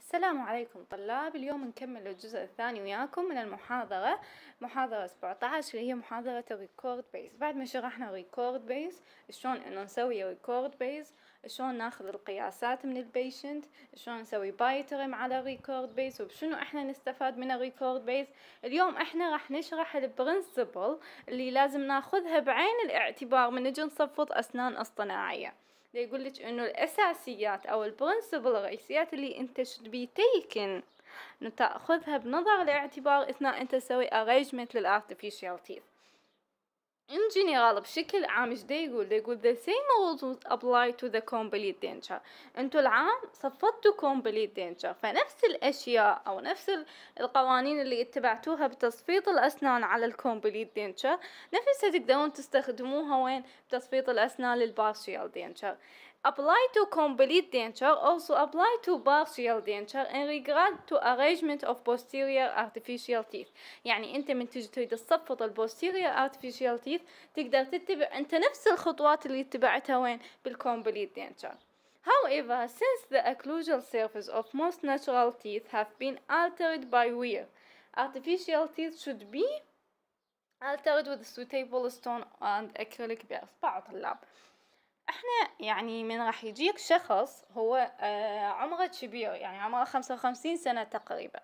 السلام عليكم طلاب اليوم نكمل الجزء الثاني وياكم من المحاضرة محاضرة 17 اللي هي محاضرة الريكورد بيز بعد ما شرحنا ريكورد بيز شلون انه نسوي ريكورد بيز شلون ناخذ القياسات من البيشنت شلون نسوي بايترم على الريكورد بيز وبشنو احنا نستفاد من الريكورد بيز اليوم احنا راح نشرح البرنسبل اللي لازم ناخذها بعين الاعتبار من نجي نصفط اسنان اصطناعية يقول لك انه الاساسيات او البرنسبل الرئيسيات اللي انت should be taken تاخذها بنظر الاعتبار اثناء انت تسوي arrangement للارتفيشال تيث in general بشكل عام ايش يقول يقول the same rules would apply to the complete danger انتو العام صفتوا complete danger فنفس الاشياء او نفس القوانين اللي اتبعتوها بتصفيط الاسنان على complete danger نفسها تقدرون تستخدموها وين بتصفيط الاسنان للpartial danger Apply to complete denture also apply to partial denture in regard to arrangement of posterior artificial teeth يعني انت من تجي تريد تصفط posterior artificial teeth تقدر تتبع انت نفس الخطوات اللي اتبعتها وين بالcomplete denture However, since the occlusal surface of most natural teeth have been altered by wear, artificial teeth should be altered with suitable stone and acrylic bars احنا يعني من راح يجيك شخص هو آه، عمره كبير يعني عمره خمسة وخمسين سنة تقريبا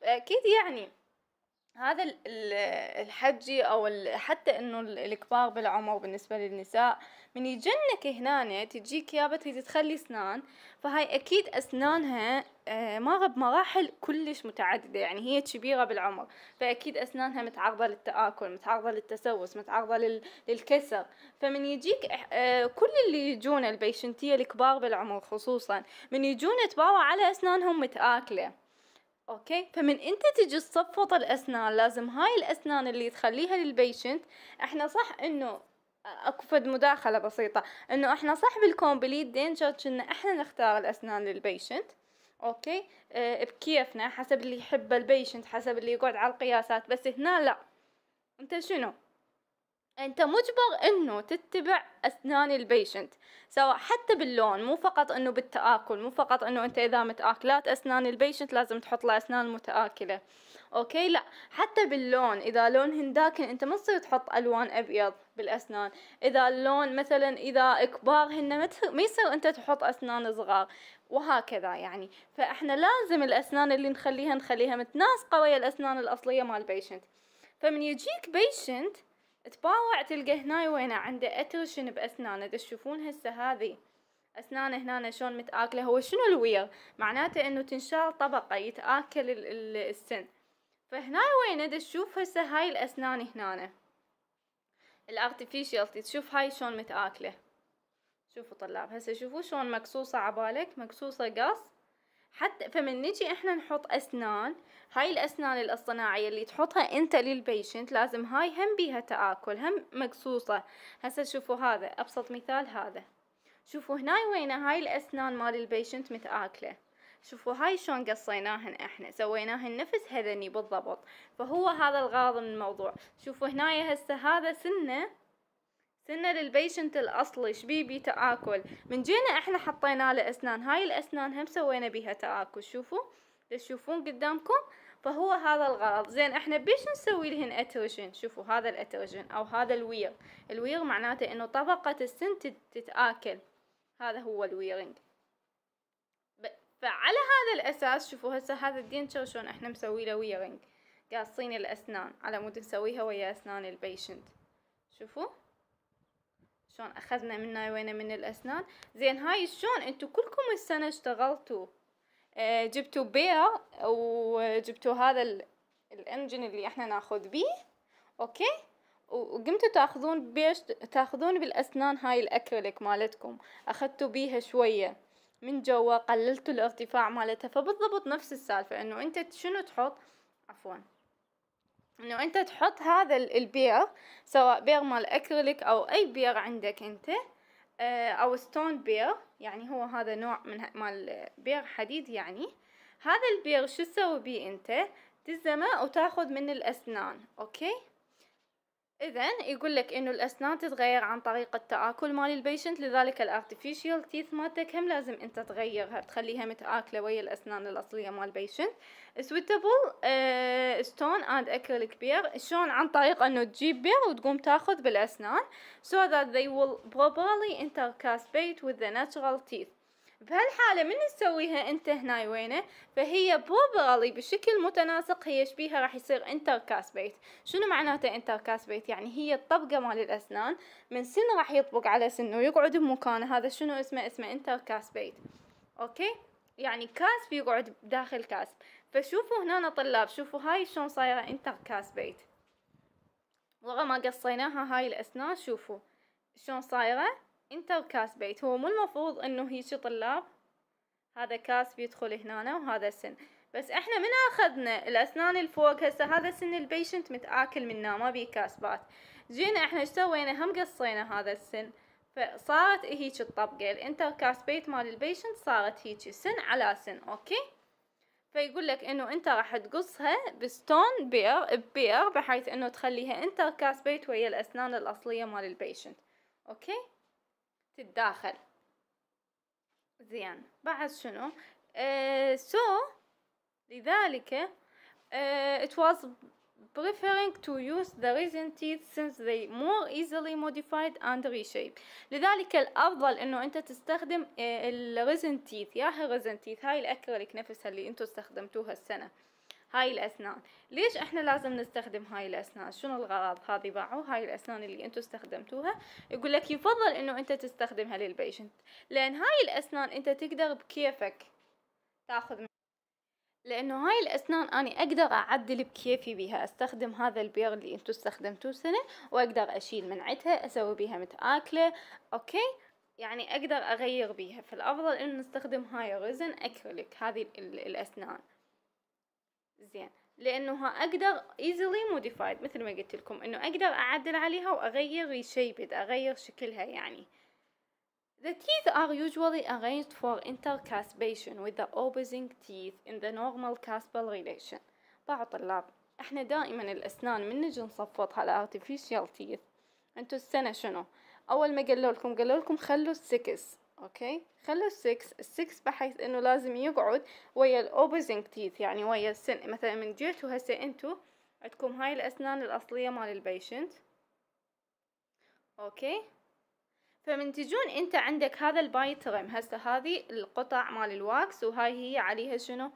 فأكيد يعني هذا الحجي او حتى انه الكبار بالعمر بالنسبة للنساء من يجنك هنا تجيك يابا تريد تخلي اسنان فهاي اكيد اسنانها آه، غب بمراحل كلش متعددة يعني هي كبيرة بالعمر فأكيد أسنانها متعرضة للتآكل متعرضة للتسوس متعرضة للكسر فمن يجيك آه، كل اللي يجون البيشنتية الكبار بالعمر خصوصا من يجون تباوع على أسنانهم متآكلة اوكي فمن انت تجي تصفط الاسنان لازم هاي الاسنان اللي تخليها للبيشنت احنا صح انه اكفد مداخله بسيطه انه احنا صح بالكومبليت دينجر كنا احنا نختار الاسنان للبيشنت اوكي أه بكيفنا حسب اللي يحبه البيشنت حسب اللي يقعد على القياسات بس هنا لا انت شنو انت مجبر انه تتبع اسنان البيشنت سواء حتى باللون مو فقط انه بالتاكل مو فقط انه انت اذا متاكلات اسنان البيشنت لازم تحط له اسنان متاكله اوكي لا حتى باللون اذا لون هنداكن انت ما تصير تحط الوان ابيض بالاسنان اذا اللون مثلا اذا كبار هن ما يصير انت تحط اسنان صغار وهكذا يعني فاحنا لازم الاسنان اللي نخليها نخليها متناسقه ويا الاسنان الاصليه مال البيشنت فمن يجيك بيشنت تباوع تلقى هناي وين عنده اترشن باسنانه تشوفون هسه هذه اسنانه هنا شلون متاكله هو شنو الوير معناته انه تنشال طبقه يتاكل السن فهنا وين تشوف هسه هاي الاسنان هنا الارتفيشال تشوف هاي شلون متاكله شوفوا طلاب هسه شوفوا شلون مقصوصه عبالك مقصوصه قص حتى فمن نجي احنا نحط اسنان هاي الاسنان الاصطناعيه اللي تحطها انت للبيشنت لازم هاي هم بيها تاكل هم مقصوصه هسه شوفوا هذا ابسط مثال هذا شوفوا هنا وين هاي الاسنان مال البيشنت متاكله شوفوا هاي شلون قصيناهن احنا سويناهن نفس هذني بالضبط فهو هذا الغرض من الموضوع شوفوا هنايا هسه هذا سنه سنة للبيشنت الأصلي شبيبي تآكل من جينا احنا حطينا له أسنان هاي الأسنان هم سوينا بيها تآكل شوفوا تشوفون قدامكم فهو هذا الغرض زين احنا بيش نسوي لهن اتوجن شوفوا هذا الاتوجن او هذا الوير الوير معناته انه طبقة السن تتآكل هذا هو الويرنج فعلى هذا الأساس شوفوا هسه هذا الدينتشر شلون احنا مسوي له ويا رنج قاصين الأسنان على مود نسويها ويا أسنان البيشنت شوفوا شلون أخذنا من هاي وينه من الأسنان زين هاي شلون انتم كلكم السنة اشتغلتوا آه، جبتوا بير وجبتوا هذا الانجن اللي احنا ناخذ بيه اوكي وقمتوا تاخذون بيش تاخذون بالاسنان هاي الاكريليك مالتكم اخذتوا بيها شويه من جوا قللتوا الارتفاع مالتها فبالضبط نفس السالفة انه انت شنو تحط عفوا انه انت تحط هذا البير سواء بير مال اكريليك او اي بير عندك انت آه، او ستون بير يعني هو هذا نوع من مال بير حديد يعني هذا البير شو تسوي بيه انت تزمه وتاخذ من الاسنان اوكي اذا يقول لك انه الاسنان تتغير عن طريق التاكل مال البيشنت لذلك الارتفيشال تيث مالتك هم لازم انت تغيرها تخليها متاكله ويا الاسنان الاصليه مال البيشنت سويتبل ستون اند اكريليك بير شلون عن طريق انه تجيب بير وتقوم تاخذ بالاسنان so that they will properly intercaspate with the natural teeth بهالحالة من تسويها انت هنا وينه فهي بوبرالي بشكل متناسق هي شبيها راح يصير انتركاسبيت شنو معناته انتركاسبيت يعني هي الطبقة مال الاسنان من سن راح يطبق على سن ويقعد بمكانه هذا شنو اسمه اسمه انتركاسبيت اوكي يعني كاسب يقعد داخل كاسب فشوفوا هنا طلاب شوفوا هاي شلون صايرة انتركاسبيت ورا ما قصيناها هاي الاسنان شوفوا شلون صايرة انت وكاس بيت هو مو المفروض انه هيجي طلاب هذا كاس بيدخل هنا وهذا سن بس احنا من اخذنا الاسنان الفوق هسه هذا سن البيشنت متاكل منا ما بيه كاسبات جينا احنا ايش سوينا هم قصينا هذا السن فصارت هيك الطبقه الانتر كاس بيت مال البيشنت صارت هيك سن على سن اوكي فيقول لك انه انت راح تقصها بستون بير بير بحيث انه تخليها انتر كاس بيت ويا الاسنان الاصليه مال البيشنت اوكي تتداخل زين بعد شنو uh, so لذلك uh, it was preferring to use the resin teeth since they more easily modified and reshaped لذلك الافضل انه انت تستخدم آه، الريزن تيث يا هي الريزن تيث هاي الاكريليك نفسها اللي انتم استخدمتوها السنه هاي الاسنان ليش احنا لازم نستخدم هاي الاسنان شنو الغرض هذه باعوا هاي الاسنان اللي انتم استخدمتوها يقول لك يفضل انه انت تستخدمها للبيشنت لان هاي الاسنان انت تقدر بكيفك تاخذ لانه هاي الاسنان اني اقدر اعدل بكيفي بيها استخدم هذا البير اللي انتم استخدمتوه سنه واقدر اشيل من عندها اسوي بيها متاكله اوكي يعني اقدر اغير بيها فالافضل انه نستخدم هاي رزن اكريليك هذه الاسنان زين لانه اقدر easily modified مثل ما قلت لكم انه اقدر اعدل عليها واغير reshape اغير شكلها يعني The teeth are usually arranged for intercaspation with the opposing teeth in the normal caspal relation. بعض طلاب احنا دائما الاسنان من نجي نصفطها على artificial teeth انتو السنة شنو اول ما قالوا لكم قالوا لكم خلوا السكس اوكي خلوا السكس السكس بحيث انه لازم يقعد ويا الاوبوزينج تيث يعني ويا السن مثلا من جيتوا هسه انتوا عندكم هاي الاسنان الاصليه مال البيشنت اوكي فمن تجون انت عندك هذا البايت ريم هسه هذه القطع مال الواكس وهاي هي عليها شنو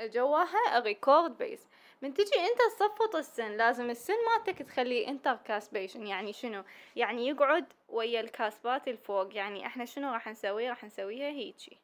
جواها ريكورد بيس من تجي انت تصفط السن لازم السن مالتك تخليه انت كاسبيشن يعني شنو يعني يقعد ويا الكاسبات الفوق يعني احنا شنو راح نسوي راح نسويها هيجي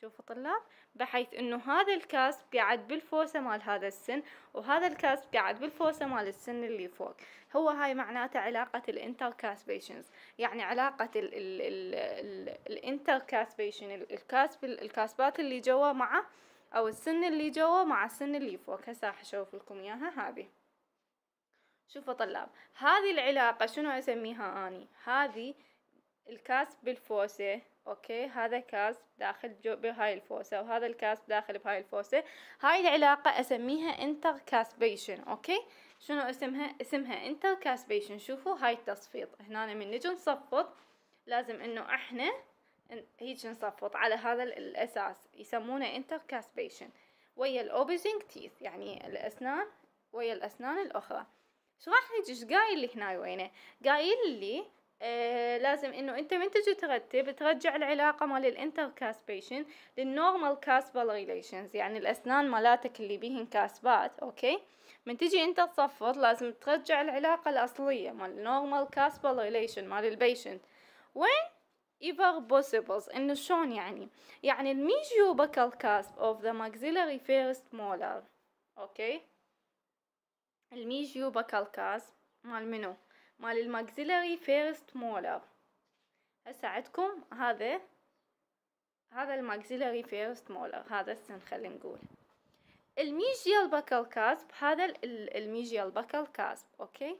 شوفوا طلاب بحيث انه هذا الكاسب قاعد بالفوسه مال هذا السن وهذا الكاسب قاعد بالفوسه مال السن اللي فوق هو هاي معناته علاقه الانتر كاسبيشنز يعني علاقه ال ال الانتر كاسبيشن الكاسب الكاسبات اللي جوا مع او السن اللي جوا مع السن اللي فوق هسه راح اشوف لكم اياها هذه شوفوا طلاب هذه العلاقة شنو اسميها اني هذه الكاس بالفوسة اوكي هذا كاس داخل بهاي الفوسة وهذا الكاس داخل بهاي الفوسة هاي العلاقة اسميها انتر كاسبيشن اوكي شنو اسمها اسمها انتر كاسبيشن شوفوا هاي التصفيط هنا من نجي نصفط لازم انه احنا هيج نصفط على هذا الأساس يسمونه انتركاسبيشن ويا الأوبيزنج تيث يعني الأسنان ويا الأسنان الأخرى راح لي ايش قايل لي هنا وينه قايل لي آه لازم انه انت من تجي ترتب ترجع العلاقه مال الانتركاسبيشن للنورمال كاسبال ريليشنز يعني الاسنان مالاتك اللي بيهن كاسبات اوكي من تجي انت تصفط لازم ترجع العلاقه الاصليه مال النورمال كاسبال ريليشن مال البيشنت وين ايفر بوسيبلز انه شلون يعني يعني الميجيو الميجيوبكال كاسب اوف ذا maxillary فيرست مولر اوكي الميجيو الميجيوبكال كاسب مال منو مال الماكسيلاري فيرست مولر هسه عندكم هذا هذا الماكسيلاري فيرست مولر هذا السن خلينا نقول الميجيال باكال كاسب هذا الميجيال باكال كاسب اوكي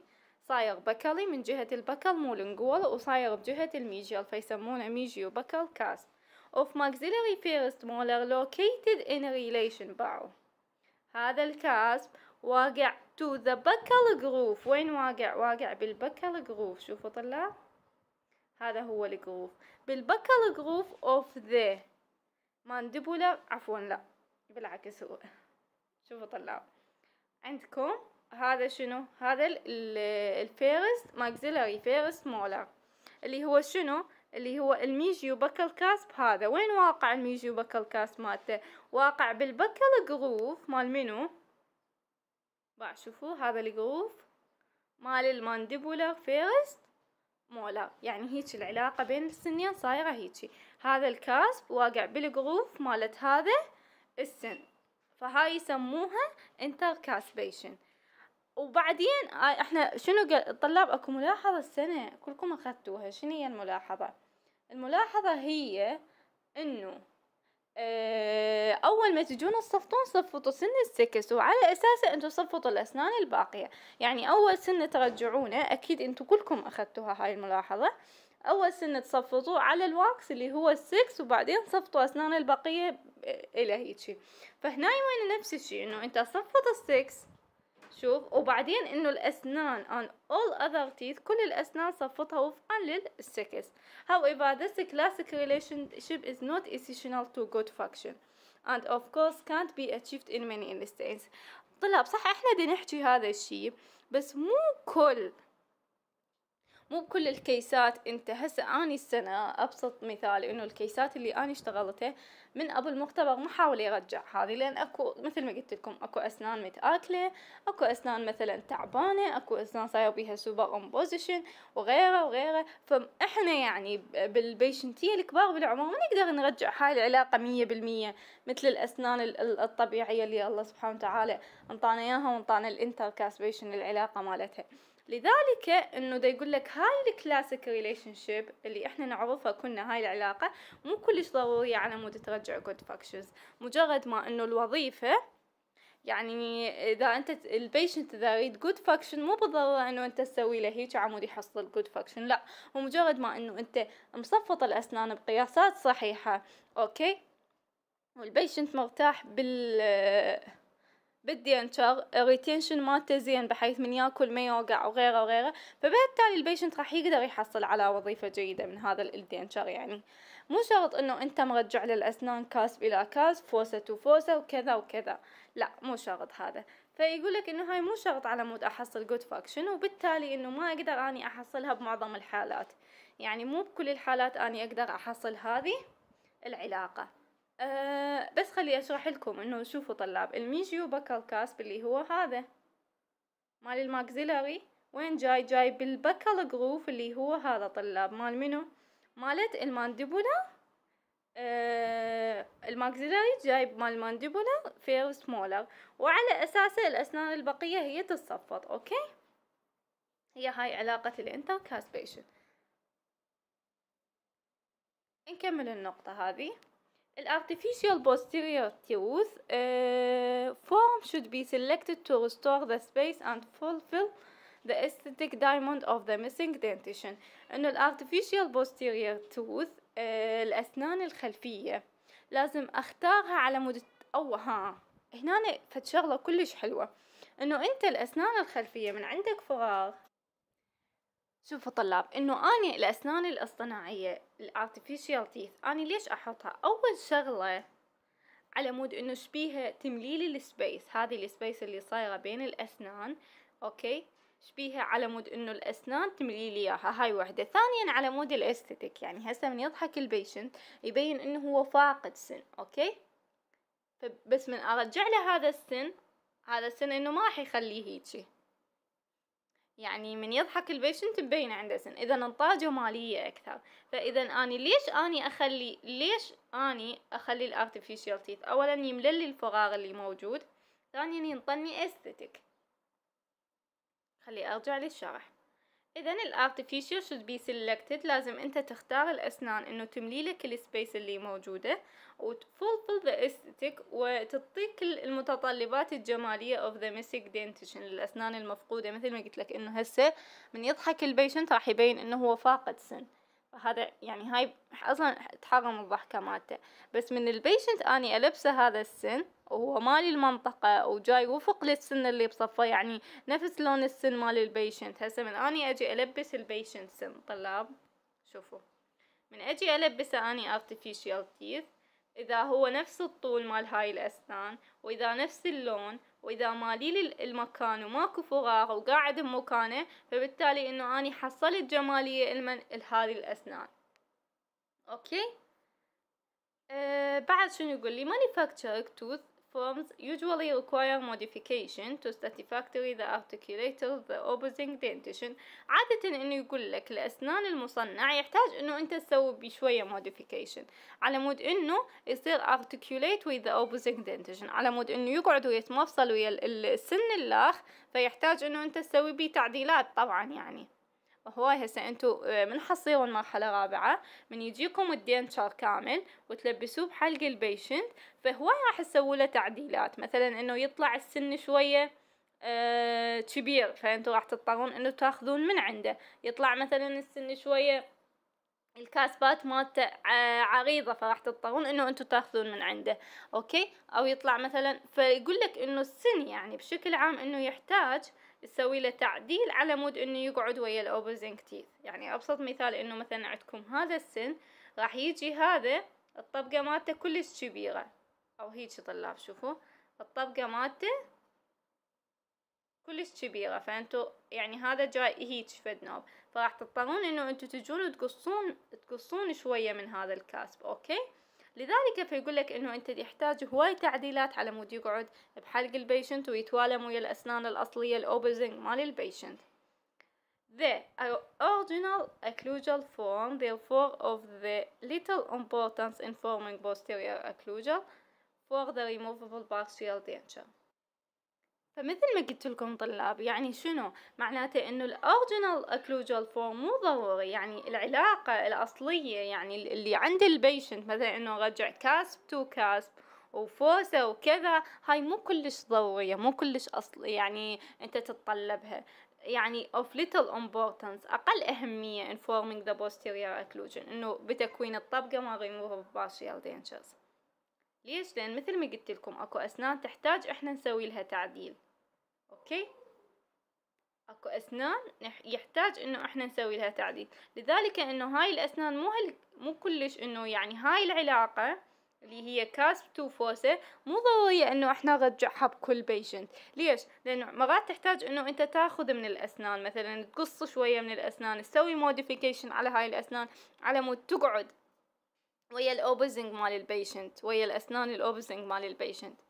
صايغ بكلي من جهة البكل مولنجول وصايغ بجهة الميجيال فيسمونه ميجيو بكل كاس of maxillary first molar located in relation bow هذا الكاسب واقع to the buccal groove وين واقع واقع بالبكل جروف شوفوا طلاب هذا هو الجروف بالبكل جروف of the mandibular عفوا لا بالعكس هو شوفوا طلاب عندكم هذا شنو هذا الفيرست ماكسيلاري فيرست مولر اللي هو شنو اللي هو الميجيو بكل كاسب هذا وين واقع الميجيو بكل كاسب مالته واقع بالبكل جروف مال منو باع شوفوا هذا الجروف مال المانديبولر فيرست مولر يعني هيك العلاقة بين السنين صايرة هيك هذا الكاسب واقع بالجروف مالت هذا السن فهاي يسموها انتركاسبيشن وبعدين آه، احنا شنو قل... الطلاب اكو ملاحظة السنة كلكم اخذتوها شنو هي الملاحظة الملاحظة هي انه آه، اول ما تجون تصفطون صفطوا سن السكس وعلى اساسه انتم صفطوا الاسنان الباقية يعني اول سنة ترجعونه اكيد انتم كلكم اخذتوها هاي الملاحظة اول سنة تصفطوا على الواكس اللي هو السكس وبعدين صفطوا اسنان البقية آه، الى هيجي فهنا وين نفس الشيء انه انت صفط السكس شوف وبعدين انه الاسنان on all other teeth كل الاسنان صفتها وفقا للسكس however this classic relationship is not essential to good function and of course can't be achieved in many instances طلاب صح احنا بدنا نحكي هذا الشيء بس مو كل مو بكل الكيسات انت هسه اني السنه ابسط مثال انه الكيسات اللي اني اشتغلتها من ابو المختبر ما حاول يرجع هذه لان اكو مثل ما قلت لكم اكو اسنان متاكله اكو اسنان مثلا تعبانه اكو اسنان صاير بيها سوبر امبوزيشن وغيره وغيره فاحنا يعني بالبيشنتيه الكبار بالعمر ما نقدر نرجع هاي العلاقه مية بالمية مثل الاسنان الطبيعيه اللي الله سبحانه وتعالى انطانا اياها وانطانا الانتركاسبيشن العلاقه مالتها لذلك انه دا يقول لك هاي الكلاسيك ريليشن شيب اللي احنا نعرفها كنا هاي العلاقه مو كلش ضروريه على مود ترجع جود فاكشنز مجرد ما انه الوظيفه يعني اذا انت البيشنت اذا يريد جود فاكشن مو بالضروره انه انت تسوي له هيك عمود يحصل جود فاكشن لا هو مجرد ما انه انت مصفط الاسنان بقياسات صحيحه اوكي والبيشنت مرتاح بال بدي انشغ الريتينشن مالته زين بحيث من ياكل ما يوقع وغيره وغيره فبالتالي البيشنت راح يقدر يحصل على وظيفه جيده من هذا الدينشر يعني مو شرط انه انت مرجع للاسنان كاسب الى كاسب فوسه تو فوسه وكذا وكذا لا مو شرط هذا فيقول لك انه هاي مو شرط على مود احصل جود فاكشن وبالتالي انه ما اقدر اني احصلها بمعظم الحالات يعني مو بكل الحالات اني اقدر احصل هذه العلاقه أه بس خلي اشرح لكم انه شوفوا طلاب الميجيو بكال كاسب اللي هو هذا مال الماكزيلاري وين جاي جاي بالبكال جروف اللي هو هذا طلاب مال منو مالت المانديبولا أه الماكزيلاري جاي مال المانديبولا فير سمولر وعلى اساسه الاسنان البقيه هي تتصفط اوكي هي هاي علاقة الانتركاسبيشن نكمل النقطة هذه الارتفيشال posterior tooth فورم شود بي سيلكتد تو ريستور ذا سبيس اند فولفيل ذا استيتيك دايموند اوف ذا ميسينج دنتيشن انه الارتفيشال posterior tooth uh, الاسنان الخلفيه لازم اختارها على مود او ها هنا فد شغله كلش حلوه انه انت الاسنان الخلفيه من عندك فراغ شوفوا طلاب انه اني الاسنان الاصطناعيه الارتفيشال تيث اني ليش احطها اول شغله على مود انه شبيها تمليل السبيس هذه السبيس اللي صايره بين الاسنان اوكي شبيها على مود انه الاسنان تملي لي اياها هاي وحده ثانيا على مود الاستيتيك يعني هسه من يضحك البيشنت يبين انه هو فاقد سن اوكي بس من ارجع له هذا السن هذا السن انه ما راح يخليه هيجي يعني من يضحك البيشنت مبينه عنده سن اذا انطاجه ماليه اكثر فاذا اني ليش اني اخلي ليش اني اخلي الارتفيشال تيث اولا يملل لي الفراغ اللي موجود ثانيا ينطني استيتيك خلي ارجع للشرح اذا الارتفيشال should be selected لازم انت تختار الاسنان انه تملي لك السبيس اللي موجوده وتفلفل ذا استيك وتعطيك المتطلبات الجماليه of the missing dentition للاسنان المفقوده مثل ما قلت لك انه هسه من يضحك البيشنت راح يبين انه هو فاقد سن هذا يعني هاي اصلا تحرم الضحكه مالته بس من البيشنت اني البسه هذا السن وهو مالي المنطقه وجاي وفق للسن اللي بصفه يعني نفس لون السن مال البيشنت هسه من اني اجي البس البيشنت سن طلاب شوفوا من اجي البسه اني artificial teeth اذا هو نفس الطول مال هاي الاسنان واذا نفس اللون واذا مالي المكان وماكو فراغ وقاعد بمكانه فبالتالي انه اني حصلت جمالية المن لهذه الاسنان اوكي أه بعد شنو يقول لي مانيفاكتشر توث forms usually require modification to satisfactory the articulator the opposing dentition عادة انه يقول لك الاسنان المصنع يحتاج انه انت تسوي بشوية modification على مود انه يصير articulate with the opposing dentition على مود انه يقعد ويتمفصل ويا السن الاخ فيحتاج انه انت تسوي بيه تعديلات طبعا يعني هواي هسه انتو آه، من حصيروا المرحلة الرابعة من يجيكم الدينتشر كامل وتلبسوه بحلق البيشنت فهواي راح تسووا له تعديلات مثلا انه يطلع السن شوية آه كبير فانتو راح تضطرون انه تاخذون من عنده يطلع مثلا السن شوية الكاسبات مالته آه، عريضة فراح تضطرون انه انتو تاخذون من عنده اوكي او يطلع مثلا فيقول لك انه السن يعني بشكل عام انه يحتاج تسوي له تعديل على مود انه يقعد ويا الاوبوزينك تيث يعني ابسط مثال انه مثلا عندكم هذا السن راح يجي هذا الطبقه مالته كلش كبيره او هيك طلاب شوفوا الطبقه مالته كلش كبيره فانتو يعني هذا جاي هيج فد نوب فراح تضطرون انه انتو تجون تقصون تقصون شويه من هذا الكاسب اوكي لذلك فيقول لك انه انت يحتاج هواي تعديلات على مود يقعد بحلق البيشنت ويتوالم ويا الاسنان الاصليه الاوبزنج مال البيشنت The original occlusal form therefore of the little importance in forming posterior occlusal for the removable partial denture فمثل ما قلت لكم طلاب يعني شنو معناته انه الاوريجينال اكلوجال فورم مو ضروري يعني العلاقة الاصلية يعني اللي عند البيشنت مثلا انه رجع كاسب تو كاسب وفوسة وكذا هاي مو كلش ضرورية مو كلش أصل يعني أنت تتطلبها يعني of little importance أقل أهمية in forming the posterior occlusion إنه بتكوين الطبقة مع removal partial dentures ليش لان مثل ما قلت لكم اكو اسنان تحتاج احنا نسوي لها تعديل اوكي اكو اسنان يحتاج انه احنا نسوي لها تعديل لذلك انه هاي الاسنان مو هل مو كلش انه يعني هاي العلاقه اللي هي كاسب تو فوسة مو ضرورية انه احنا نرجعها بكل بيشنت ليش لانه مرات تحتاج انه انت تاخذ من الاسنان مثلا تقص شوية من الاسنان تسوي موديفيكيشن على هاي الاسنان على مود تقعد ويا الاوبزنج مال البيشنت ويا الاسنان الاوبزنج مال البيشنت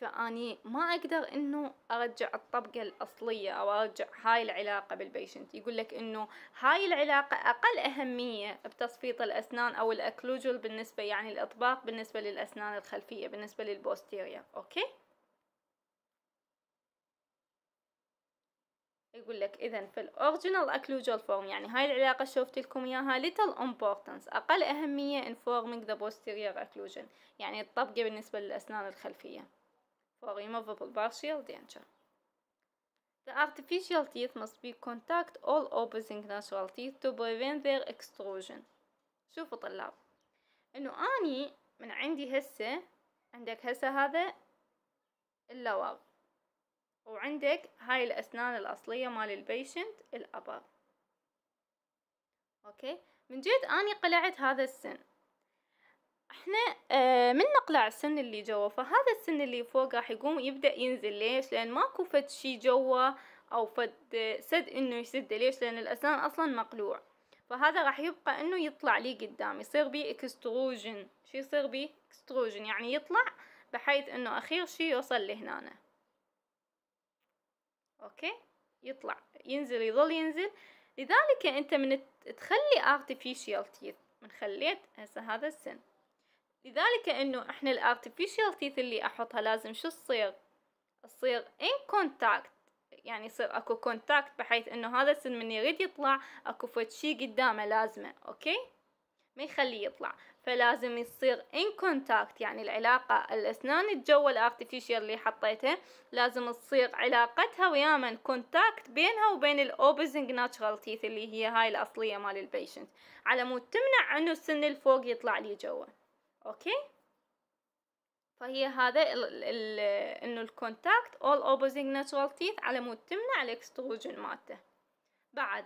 فاني ما اقدر انه ارجع الطبقة الاصلية او ارجع هاي العلاقة بالبيشنت يقول لك انه هاي العلاقة اقل اهمية بتصفيط الاسنان او الاكلوجل بالنسبة يعني الاطباق بالنسبة للاسنان الخلفية بالنسبة للبوستيريا اوكي يقول لك اذا في الاوريجينال اكلوجال فورم يعني هاي العلاقه شفت لكم اياها little importance اقل اهميه in forming the posterior occlusion يعني الطبقه بالنسبه للاسنان الخلفيه for removable partial denture The artificial teeth must be contact all opposing natural teeth to prevent their extrusion شوفوا طلاب انه اني من عندي هسه عندك هسه هذا اللواغ وعندك هاي الأسنان الأصلية مال البيشنت الأبر أوكي من جد أني قلعت هذا السن احنا اه من نقلع السن اللي جوا فهذا السن اللي فوق راح يقوم يبدأ ينزل ليش لأن ماكو فد شي جوا أو فد آه، سد إنه يسده ليش لأن الأسنان أصلا مقلوع فهذا راح يبقى إنه يطلع لي قدام يصير بي اكستروجن شو يصير بي اكستروجن يعني يطلع بحيث إنه أخير شي يوصل لهنا اوكي يطلع ينزل يظل ينزل لذلك انت من تخلي artificial teeth من خليت هسه هذا السن لذلك انه احنا artificial teeth اللي احطها لازم شو تصير تصير in contact يعني يصير اكو كونتاكت بحيث انه هذا السن من يريد يطلع اكو فوت شي قدامه لازمه اوكي ما يخليه يطلع فلازم يصير ان كونتاكت يعني العلاقة الأسنان الجوة الارتفيشيال اللي حطيته لازم تصير علاقتها ويا من كونتاكت بينها وبين الاوبزنج ناتشرال تيث اللي هي هاي الأصلية مال البيشنت على مود تمنع انه السن الفوق يطلع لي جوا اوكي فهي هذا ال ال انه الكونتاكت all opposing natural teeth على مود تمنع الاكستروجن مالته بعد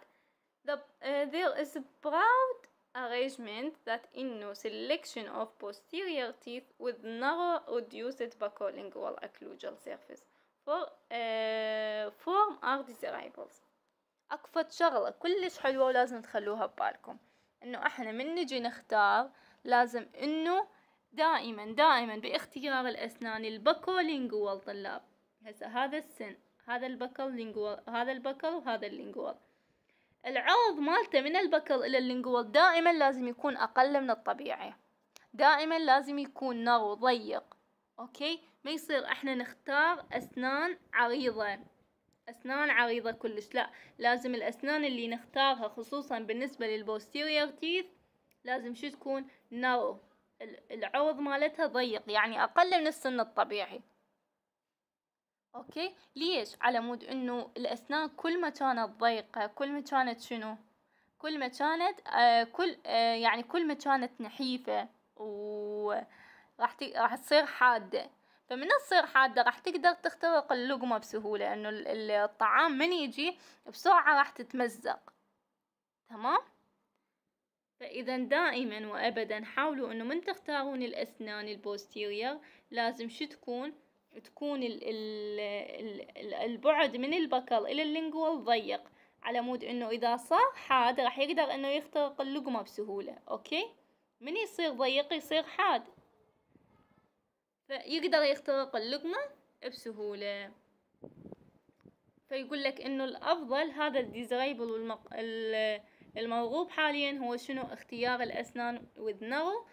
the, uh, there is proud arrangement that إنه selection of posterior teeth with narrow reduced buccolingual occlusal surface for uh, form are desirable أكفت شغلة كلش حلوة ولازم تخلوها ببالكم إنه إحنا من نجي نختار لازم إنه دائما دائما باختيار الأسنان البكولينجوال طلاب هسه هذا السن هذا البكولينجوال هذا البكول وهذا اللينجوال العوض مالته من البكر إلى اللنجول دائما لازم يكون أقل من الطبيعي دائما لازم يكون نرو ضيق أوكي ما يصير احنا نختار أسنان عريضة أسنان عريضة كلش لا لازم الأسنان اللي نختارها خصوصا بالنسبة للبوستيريور تيث لازم شو تكون نرو العوض مالتها ضيق يعني أقل من السن الطبيعي اوكي ليش على مود انه الاسنان كل ما كانت ضيقه كل ما كانت شنو كل ما كانت آه كل آه يعني كل ما كانت نحيفه وراح راح ت... راح تصير حاده فمن تصير حاده راح تقدر تخترق اللقمه بسهوله انه الطعام من يجي بسرعه راح تتمزق تمام فإذا دائما وأبدا حاولوا أنه من تختارون الأسنان البوستيرير لازم شو تكون تكون ال ال ال البعد من البكل إلى اللينجوال ضيق على مود إنه إذا صار حاد راح يقدر إنه يخترق اللقمة بسهولة أوكي من يصير ضيق يصير حاد فيقدر يخترق اللقمة بسهولة فيقول لك إنه الأفضل هذا الديزريبل والمق... المرغوب حاليا هو شنو اختيار الأسنان with narrow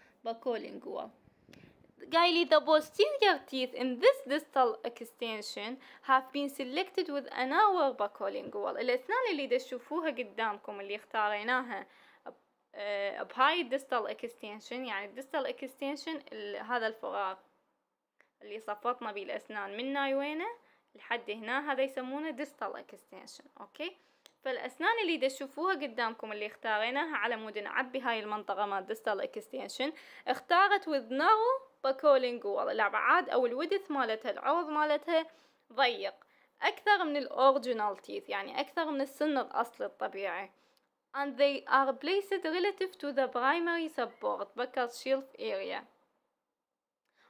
قايلي the posterior teeth in this distal extension have been selected with an hour bacolingual الأسنان اللي تشوفوها قدامكم اللي اختاريناها آه، بهاي الدستال اكستنشن يعني الدستال اكستنشن هذا الفراغ اللي صفطنا بيه الأسنان من نايوينه وينه لحد هنا هذا يسمونه distal extension اوكي فالأسنان اللي تشوفوها قدامكم اللي اختاريناها على مود نعبي هاي المنطقة مال distal extension اختارت with narrow بكولينج والابعاد او الودث مالتها العوض مالتها ضيق اكثر من الاوريجينال تيث يعني اكثر من السن الاصلي الطبيعي and they are placed relative to the primary support bucket shelf area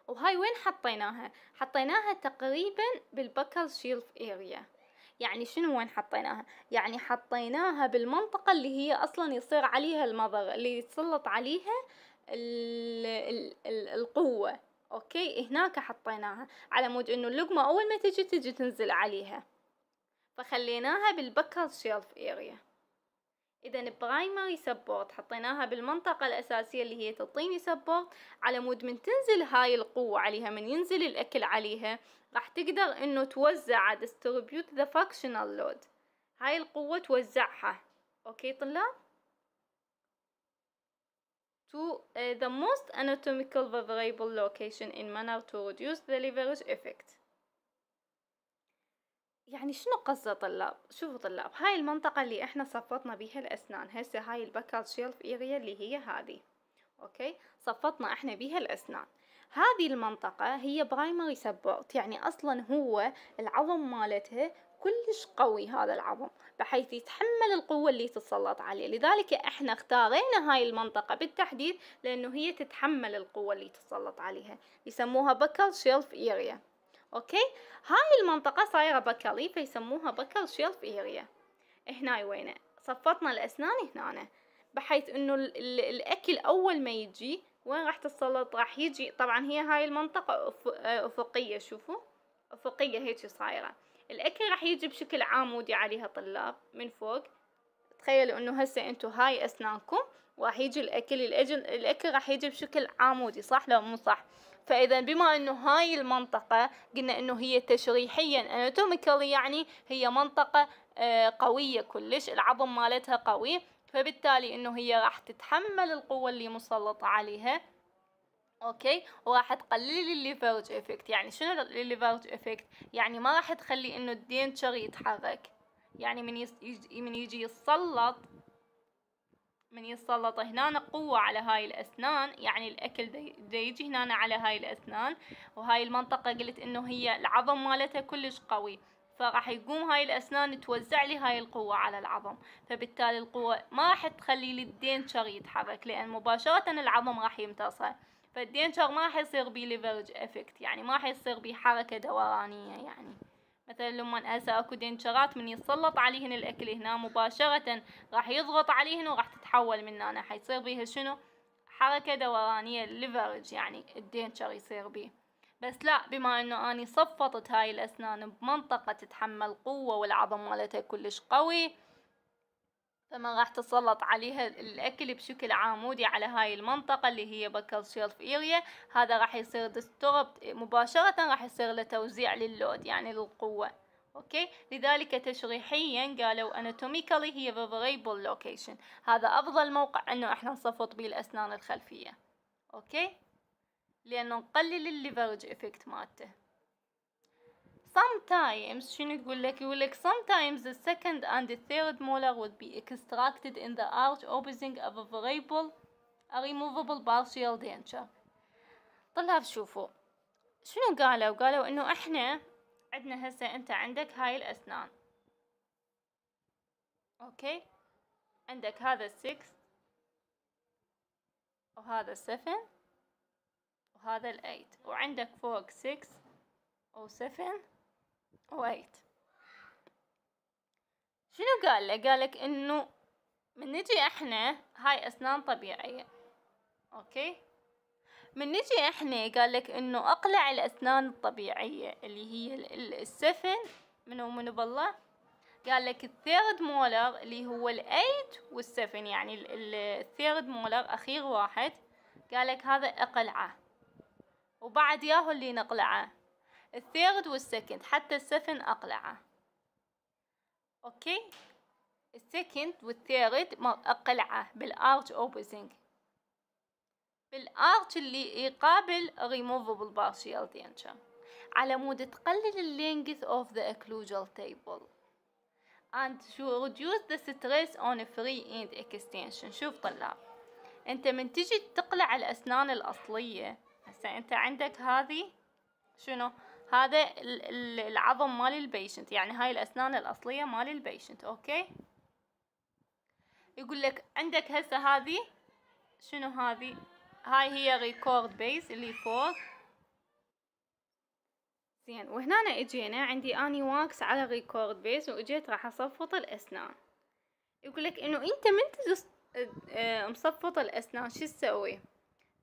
وهاي وين حطيناها حطيناها تقريبا بالبكل شيلف اريا يعني شنو وين حطيناها يعني حطيناها بالمنطقة اللي هي اصلا يصير عليها المضغ اللي يتسلط عليها ال الـ القوة اوكي هناك حطيناها على مود انه اللقمة اول ما تجي تجي تنزل عليها فخليناها بالبكر شيلف اريا اذا برايمري سبورت حطيناها بالمنطقة الاساسية اللي هي تعطيني سبورت على مود من تنزل هاي القوة عليها من ينزل الاكل عليها راح تقدر انه توزع distribute the functional load هاي القوة توزعها اوكي طلاب to uh, the most anatomical variable location in manner to reduce the leverage effect يعني شنو قصة طلاب؟ شوفوا طلاب هاي المنطقة اللي احنا صفطنا بيها الأسنان هسه هاي البكال شيلف إيريا اللي هي هذه أوكي صفطنا احنا بيها الأسنان هذه المنطقة هي برايمري سبورت يعني أصلا هو العظم مالتها كلش قوي هذا العظم بحيث يتحمل القوة اللي تتسلط عليه لذلك احنا اختارينا هاي المنطقة بالتحديد لانه هي تتحمل القوة اللي تتسلط عليها يسموها بكل شيلف اريا اوكي هاي المنطقة صايرة بكلي فيسموها بكل شيلف اريا هنا وينه صفطنا الاسنان هنا بحيث انه الاكل اول ما يجي وين راح تتسلط راح يجي طبعا هي هاي المنطقة افقية شوفوا افقية هيك صايرة الاكل راح يجي بشكل عامودي عليها طلاب من فوق تخيلوا انه هسه انتو هاي اسنانكم وراح يجي الاكل الاجل الاكل راح يجي بشكل عامودي صح لو مو صح فاذا بما انه هاي المنطقه قلنا انه هي تشريحيا اناتوميكال يعني هي منطقه آه، قويه كلش العظم مالتها قوي فبالتالي انه هي راح تتحمل القوه اللي مسلطه عليها اوكي وراح تقللي الليفرج افكت يعني شنو الليفرج افكت يعني ما راح تخلي انه الدينتشر يتحرك يعني من يجي من يجي يتسلط من يتسلط هنا قوة على هاي الأسنان يعني الأكل دا يجي هنا على هاي الأسنان وهاي المنطقة قلت إنه هي العظم مالتها كلش قوي فراح يقوم هاي الأسنان توزع لي هاي القوة على العظم فبالتالي القوة ما راح تخلي للدينشر يتحرك لأن مباشرة العظم راح يمتصها فالدينشر ما حيصير بيه ليفرج افكت يعني ما حيصير بيه حركة دورانية يعني مثلا لما هسه اكو دينشرات من يتسلط عليهن الاكل هنا مباشرة راح يضغط عليهن وراح تتحول من هنا حيصير بيها شنو حركة دورانية ليفرج يعني الدينشر يصير بيه بس لا بما انه اني صفطت هاي الاسنان بمنطقة تتحمل قوة والعظم مالتها كلش قوي فما راح تسلط عليها الاكل بشكل عمودي على هاي المنطقة اللي هي بكر شيلف اريا هذا راح يصير ديستورب مباشرة راح يصير له توزيع للود يعني للقوة اوكي لذلك تشريحيا قالوا اناتوميكالي هي favorable لوكيشن هذا افضل موقع انه احنا نصفط بيه الاسنان الخلفية اوكي لانه نقلل الليفرج افكت مالته sometimes شنو تقول لك يقول لك sometimes the second and the third molar would be extracted in the arch opposing of a variable a removable partial denture طلاب شوفوا شنو قالوا قالوا انه احنا عندنا هسه انت عندك هاي الاسنان اوكي عندك هذا السكس وهذا السفن وهذا الايت وعندك فوق سكس او سفن ويت شنو قال له قالك انه من نجي احنا هاي اسنان طبيعية اوكي من نجي احنا قالك انه اقلع الاسنان الطبيعية اللي هي السفن منو منو بالله قالك الثيرد مولر اللي هو الايت والسفن يعني الثيرد مولر اخير واحد قالك هذا اقلعه وبعد ياهو اللي نقلعه الثيرد والسكند حتى السفن أقلعة أوكي السكند والثيرد أقلعه بالارج اوبوزينج بالارج اللي يقابل ريموفبل بارشيال denture على مود تقلل اللينجث اوف ذا اكلوجال تيبل and to reduce the stress on free end extension شوف طلاب انت من تجي تقلع الاسنان الاصلية هسه انت عندك هذه شنو هذا العظم مال البيشنت يعني هاي الأسنان الأصلية مال البيشنت أوكي يقول لك عندك هسه هذه شنو هذه هاي هي ريكورد بيس اللي فوق زين وهنا اجينا عندي اني واكس على ريكورد بيس واجيت راح اصفط الاسنان يقول لك انه انت من آه، آه، مصفط الاسنان شو تسوي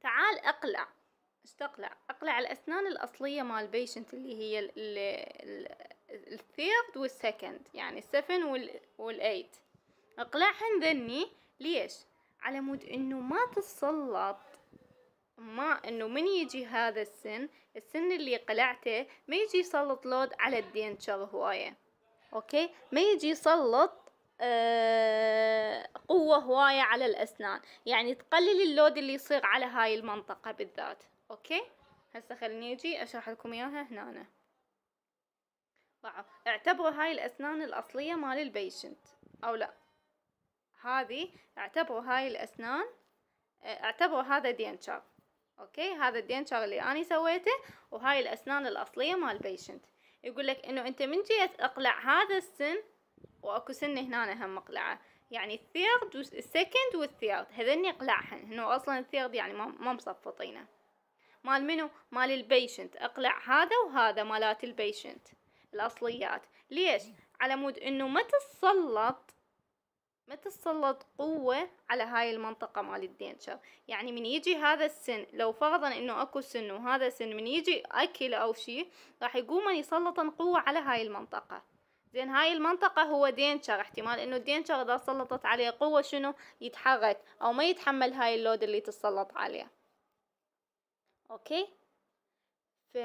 تعال اقلع استقلع اقلع الاسنان الاصليه مال البيشنت اللي هي الثيرد والسكند يعني السفن والايت اقلعهن ذني ليش على مود انه ما تتسلط ما انه من يجي هذا السن السن اللي قلعته ما يجي يسلط لود على الدينتشر هوايه اوكي ما يجي يسلط آه قوة هواية على الأسنان يعني تقلل اللود اللي يصير على هاي المنطقة بالذات اوكي هسه خليني اجي اشرح لكم اياها هنا واو اعتبروا هاي الاسنان الاصليه مال البيشنت او لا هذه اعتبروا هاي الاسنان آه، اعتبروا هذا دينشر اوكي هذا الدينشر اللي انا سويته وهاي الاسنان الاصليه مال البيشنت يقول لك انه انت من جيت اقلع هذا السن واكو سن هنا هم مقلعه يعني الثيرد والسكند والثيرد هذني اقلعهن انه اصلا الثيرد يعني ما مصفطينه مال منو مال البيشنت اقلع هذا وهذا مالات البيشنت الاصليات ليش على مود انه ما تتسلط ما تتسلط قوة على هاي المنطقة مال الدينشر يعني من يجي هذا السن لو فرضا انه اكو سن وهذا سن من يجي اكل او شي راح يقوم يسلطن قوة على هاي المنطقة زين هاي المنطقة هو دينشر احتمال انه الدينشر اذا سلطت عليه قوة شنو يتحرك او ما يتحمل هاي اللود اللي تسلط عليه اوكي ف...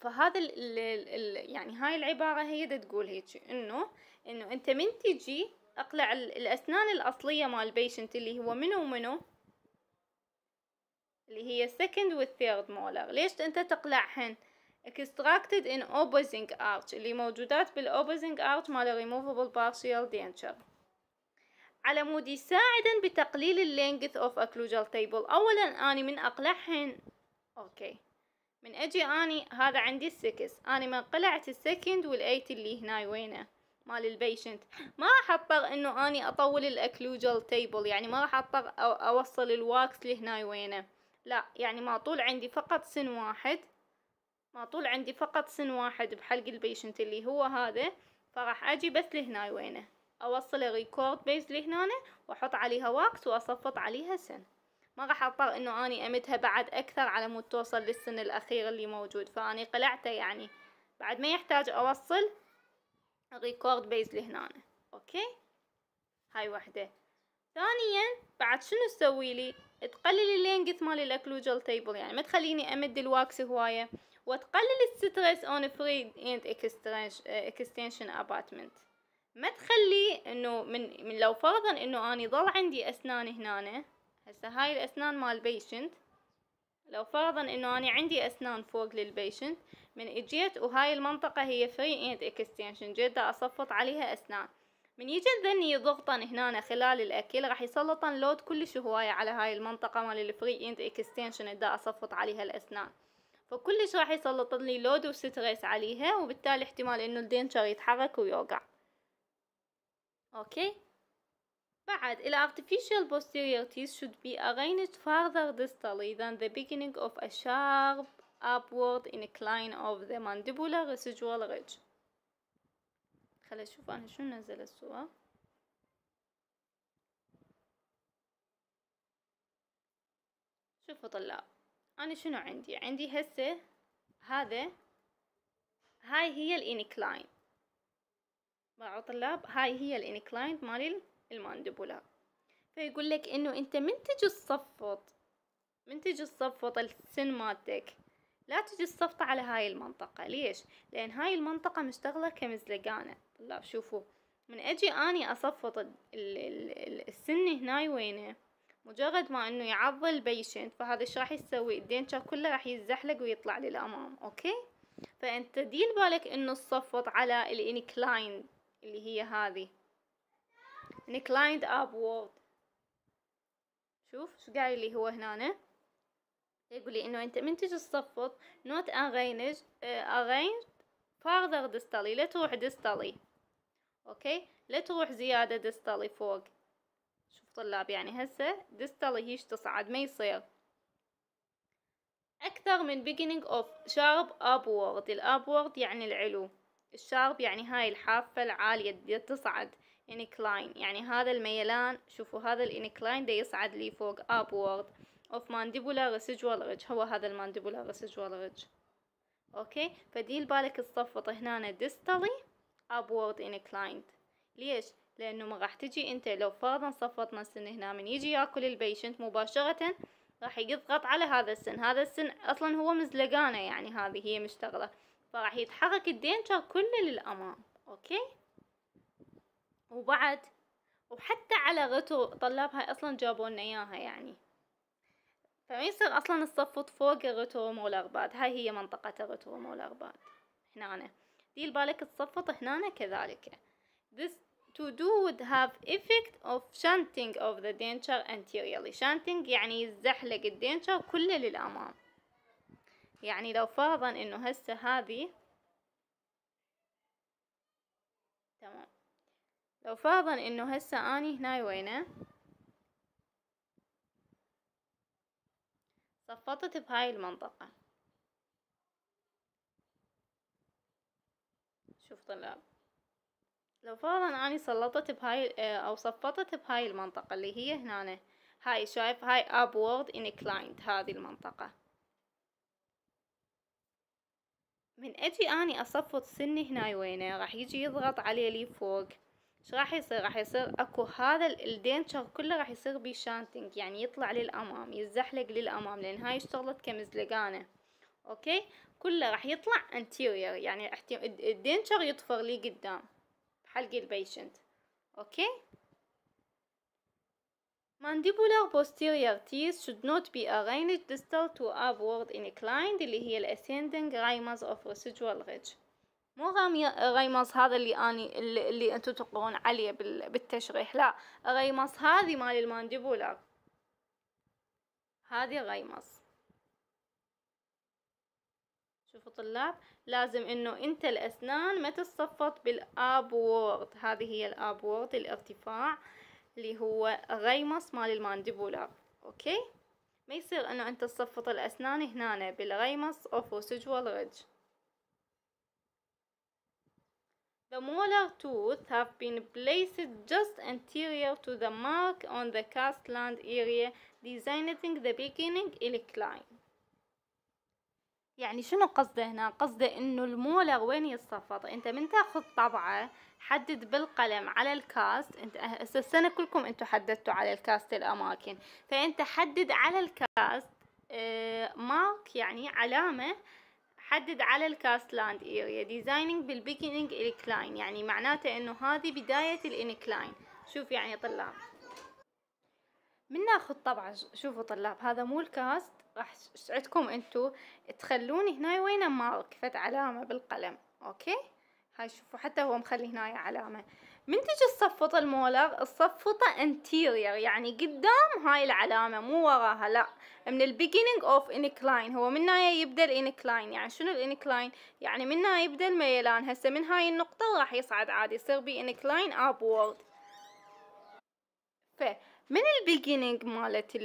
فهذا ال... ال... يعني هاي العبارة هي دا تقول هيك انه انه انت من تجي اقلع الاسنان الاصلية مال البيشنت اللي هو منو ومنو اللي هي و والثيرد مولر ليش انت تقلعهن extracted in opposing arch اللي موجودات بالopposing arch مال removable partial denture على مود يساعدن بتقليل اللينجث اوف occlusal table اولا اني من اقلعهن اوكي من اجي اني هذا عندي السكس اني من قلعت السكند والايت اللي هناي وينه مال البيشنت ما راح اضطر انه اني اطول الاكلوجال تيبل يعني ما راح اضطر اوصل الواكس لهناي وينه لا يعني ما طول عندي فقط سن واحد ما طول عندي فقط سن واحد بحلق البيشنت اللي هو هذا فراح اجي بس لهناي وينه اوصل الريكورد بيز لهنا واحط عليها واكس واصفط عليها سن ما راح اضطر انه اني امدها بعد اكثر على مود توصل للسن الاخير اللي موجود فاني قلعته يعني بعد ما يحتاج اوصل ريكورد بيز لهنا اوكي هاي وحده ثانيا بعد شنو تسوي لي تقلل اللينجث مال الاكلوجل تيبل يعني ما تخليني امد الواكس هوايه وتقلل الستريس اون فري اند اكستنشن اباتمنت ما تخلي انه من, من لو فرضا انه اني ظل عندي اسنان هنا هسه هاي الأسنان مال بيشنت لو فرضا انه انا عندي اسنان فوق للبيشنت من اجيت وهاي المنطقة هي فري اند اكستنشن جدا اصفط عليها اسنان من يجي الذني يضغطن هنا خلال الاكل راح يسلطن لود كلش هواية على هاي المنطقة مال الفري اند اكستنشن دا اصفط عليها الاسنان فكلش راح يسلطن لي لود وستريس عليها وبالتالي احتمال انه الدينشر يتحرك ويوقع اوكي بعد ال artificial posterior teeth should be arranged farther distally than the beginning of a sharp upward incline of the mandibular residual ridge خلي اشوف انا شو نزل الصور شوفوا طلاب انا شنو عندي عندي هسه هذا هاي هي الانكلاين باعوا طلاب هاي هي الانكلاين مال الماندبولا فيقول لك انه انت من تجي تصفط من تجي تصفط السن مالتك لا تجي الصفطة على هاي المنطقة ليش؟ لأن هاي المنطقة مشتغلة كمزلقانة طلاب شوفوا من أجي أني أصفط السن هناي وينه؟ مجرد ما أنه يعض البيشنت فهذا ايش راح يسوي؟ الدينشا كله راح يتزحلق ويطلع للأمام أوكي؟ فأنت دير بالك أنه تصفط على الإنكلاين اللي هي هذه inclined upward شوف شو قايل لي هو هنا يقول لي انه انت من تجي تصفط نوت ارينج ارينج فارذر ديستالي لا تروح ديستالي اوكي لا تروح زيادة ديستالي فوق شوف طلاب يعني هسه ديستالي هيش تصعد ما يصير أكثر من beginning of sharp upward الأبورد يعني العلو الشارب يعني هاي الحافة العالية تصعد انكلاين يعني هذا الميلان شوفوا هذا الانكلاين ده يصعد لي فوق upward of mandibular residual ridge هو هذا المانديبولار residual ridge اوكي فدي بالك تصفط هنا distally upward inclined ليش لانه ما راح تجي انت لو فرضا صفطنا السن هنا من يجي ياكل البيشنت مباشره راح يضغط على هذا السن هذا السن اصلا هو مزلقانه يعني هذه هي مشتغله فراح يتحرك الدينجر كله للامام اوكي وبعد وحتى على غتو طلابها اصلا جابوا لنا اياها يعني فما يصير اصلا نصفط فوق غتو مول اغباد هاي هي منطقة غتو مول اغباد هنا دي بالك تصفط هنا كذلك this to do would have effect of shunting of the denture anteriorly shunting يعني يزحلق الدنتشر كله للأمام يعني لو فرضا انه هسه هذه لو فرضا انه هسه اني هناي وينه صفطت بهاي المنطقة شوف طلاب لو فرضا اني سلطت بهاي آه، او صفطت بهاي المنطقة اللي هي هنا هاي شايف هاي upward inclined هذه المنطقة من اجي اني اصفط سني هناي وينه راح يجي يضغط علي لي فوق ايش راح يصير راح يصير اكو هذا الدينشر كله راح يصير بيه شانتنج يعني يطلع للامام يتزحلق للامام لان هاي اشتغلت كمزلقانه اوكي كله راح يطلع انتيرير يعني الدينشر يطفر لي قدام بحلق البيشنت اوكي Mandibular posterior teeth should not be arranged distal to upward inclined اللي هي الاسcending ramus of residual ridge مو غيمص هذا اللي اني اللي, اللي انتم تقرون عليه بالتشريح لا غيمص هذه مال المانديبولار هذه غيمص شوفوا طلاب لازم انه انت الاسنان ما تتصفط بالابورد هذه هي الابورد الارتفاع اللي هو غيمص مال المانديبولار اوكي ما يصير انه انت تصفط الاسنان هنا بالغيمص سجوال ريدج The molar tooth have been placed just anterior to the mark on the cast land area designating the beginning incline. يعني شنو قصده هنا؟ قصده انه المولر وين يتصفط؟ انت من تاخذ طبعة حدد بالقلم على الكاست انت هسه أه، السنة كلكم انتوا حددتوا على الكاست الاماكن، فانت حدد على الكاست مارك آه، يعني علامة حدد على الكاست لاند اريا ديزايننج بالبيجنينج انكلاين يعني معناته انه هذه بداية الانكلاين شوف يعني طلاب من ناخذ طبعا شوفوا طلاب هذا مو الكاست راح اسعدكم انتو تخلون هنا وين مارك فت علامة بالقلم اوكي هاي شوفوا حتى هو مخلي هنا علامة منتج الصفوطة المولر تصفطه انتيرير يعني قدام هاي العلامة مو وراها لا من البيجينينج اوف انكلاين هو من هاي يبدا الانكلاين يعني شنو الانكلاين يعني من هاي يبدا الميلان هسه من هاي النقطة راح يصعد عادي يصير بي انكلاين ابورد فمن البيجينينج مالت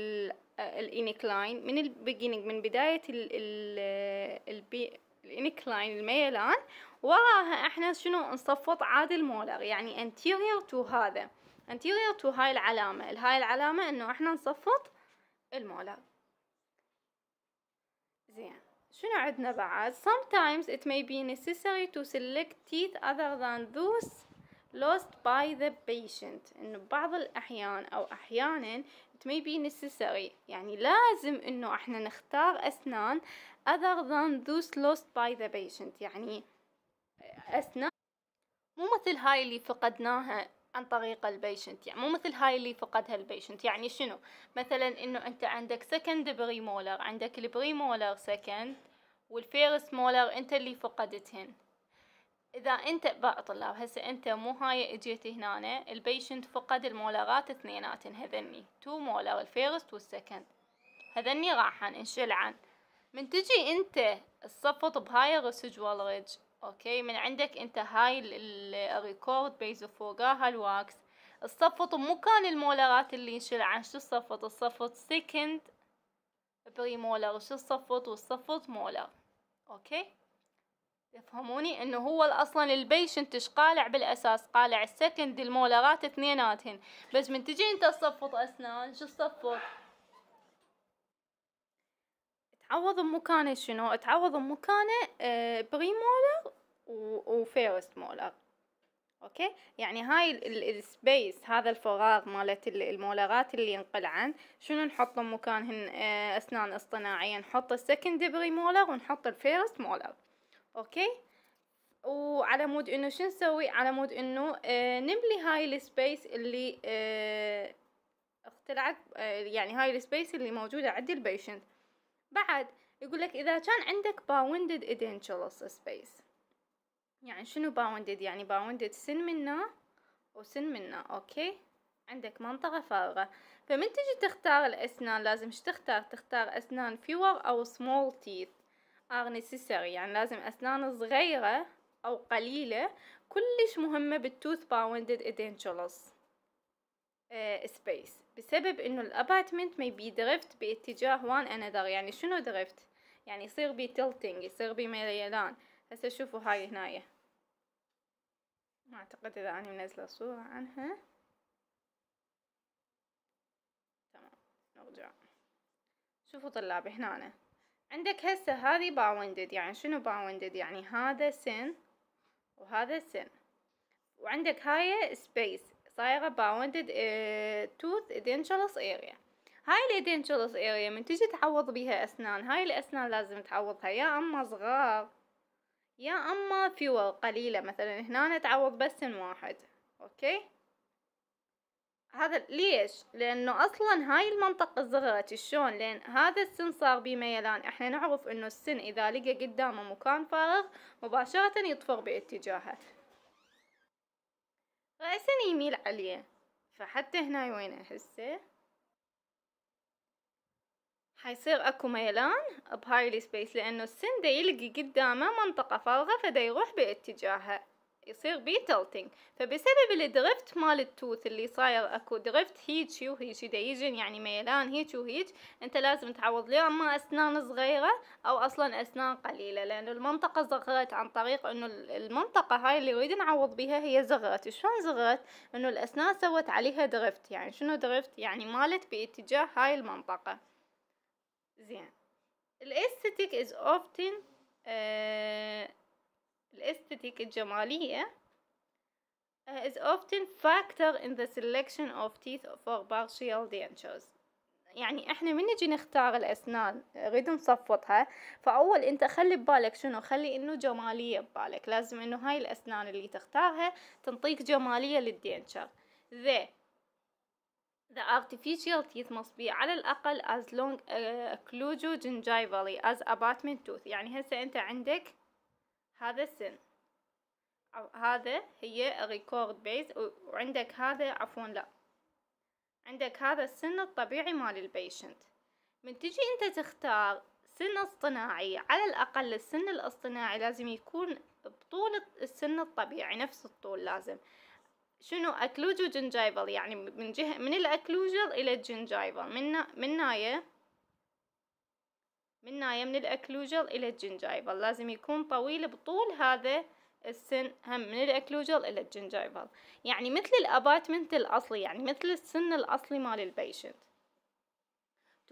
الانكلاين من البيجينينج من بداية ال ال الانكلاين الميلان وراها احنا شنو نصفط عاد المولر يعني anterior تو هذا anterior تو هاي العلامة هاي العلامة انه احنا نصفط المولر زين شنو عندنا بعد sometimes it may be necessary to select teeth other than those lost by the patient انه بعض الاحيان او احيانا it may be necessary يعني لازم انه احنا نختار اسنان other than those lost by the patient يعني أثناء مو مثل هاي اللي فقدناها عن طريق البيشنت يعني مو مثل هاي اللي فقدها البيشنت يعني شنو مثلا انه انت عندك سكند بري مولر عندك البري مولر سكند والفيرس مولر انت اللي فقدتهن اذا انت بقى طلاب هسه انت مو هاي اجيت هنا البيشنت فقد المولرات اثنيناتن هذني تو مولر الفيرست والسكند هذني راحن انشلعن من تجي انت تصفط بهاي الرسج والرج اوكي من عندك انت هاي الريكورد بيزو فوقها الواكس الصفط بمكان المولرات اللي عن شو الصفط الصفط سكند بري مولر شو الصفط والصفط مولر اوكي تفهموني انه هو اصلا البيشنت ايش قالع بالاساس قالع السكند المولرات اثنيناتهن بس من تجي انت تصفط اسنان شو تصفط تعوض بمكانه شنو تعوض بمكانه آه، مولر وفيرست مولر اوكي يعني هاي السبيس هذا الفراغ مالت المولرات اللي ينقلعن شنو نحط مكانهن آه، اسنان اصطناعيه نحط السكندري مولر ونحط الفيرست مولر اوكي وعلى مود انه شو نسوي على مود انه آه، نملي هاي السبيس اللي آه، اختلعت يعني هاي السبيس اللي موجوده عند البيشنت بعد يقول لك اذا كان عندك باوندد ادنتشلس سبيس يعني شنو باوندد يعني باوندد سن منا وسن منا اوكي عندك منطقة فارغة فمن تجي تختار الأسنان لازم تختار تختار أسنان فيور أو سمول تيث ار نيسيسري يعني لازم أسنان صغيرة أو قليلة كلش مهمة بالتوث باوندد ادينتولوس سبيس بسبب انه الاباتمنت ما يبي درفت باتجاه وان انذر يعني شنو درفت يعني يصير بي تلتنج يصير بي ميلان هسه شوفوا هاي هنايا ما اعتقد اذا اني منزله صورة عنها تمام نرجع شوفوا طلابي هنا أنا. عندك هسه هذه باوندد يعني شنو باوندد يعني هذا سن وهذا سن وعندك هاي سبيس صايرة باوندد توث ادنشلس اريا هاي الادنشلس اريا من تجي تعوض بيها اسنان هاي الاسنان لازم تعوضها يا اما صغار يا اما فيول قليلة مثلا هنا نتعوض بس واحد اوكي هذا ليش لانه اصلا هاي المنطقة صغرت شلون لان هذا السن صار بيه ميلان احنا نعرف انه السن اذا لقى قدامه مكان فارغ مباشرة يطفر باتجاهه رأسا يميل عليه فحتى هنا وين أحسه حيصير اكو ميلان بهاي السبيس لانه السن دا يلقي قدامه منطقة فارغة فدا يروح باتجاهها يصير بيه تلتنج فبسبب الدرفت مال التوث اللي صاير اكو درفت هيجي وهيجي دا يجن يعني ميلان هيجي وهيج انت لازم تعوض لي اما اسنان صغيرة او اصلا اسنان قليلة لانه المنطقة صغرت عن طريق انه المنطقة هاي اللي نريد نعوض بها هي زغرت شلون زغرت انه الاسنان سوت عليها درفت يعني شنو درفت يعني مالت باتجاه هاي المنطقة زين الاستيتيك از often آه، الاستيتيك الجمالية uh, is often factor in the selection of teeth for partial dentures يعني احنا من نجي نختار الاسنان نريد نصفطها فاول انت خلي ببالك شنو خلي انه جماليه ببالك لازم انه هاي الاسنان اللي تختارها تنطيك جماليه للدينشر ذي The artificial teeth must be على الأقل as long occlusio uh, gingivally as abatement tooth يعني هسه أنت عندك هذا السن أو هذا هي ريكورد بيز وعندك هذا عفوا لا عندك هذا السن الطبيعي مال البيشنت من تجي أنت تختار سن اصطناعي على الأقل السن الاصطناعي لازم يكون بطول السن الطبيعي نفس الطول لازم شنو اكلوج وجنجايفل يعني من جهة من الاكلوجل الى الجنجايفل من من نايه من نايه من الاكلوجل الى الجنجايفل لازم يكون طويل بطول هذا السن هم من الاكلوجل الى الجنجايفل يعني مثل الاباتمنت الاصلي يعني مثل السن الاصلي مال البيشنت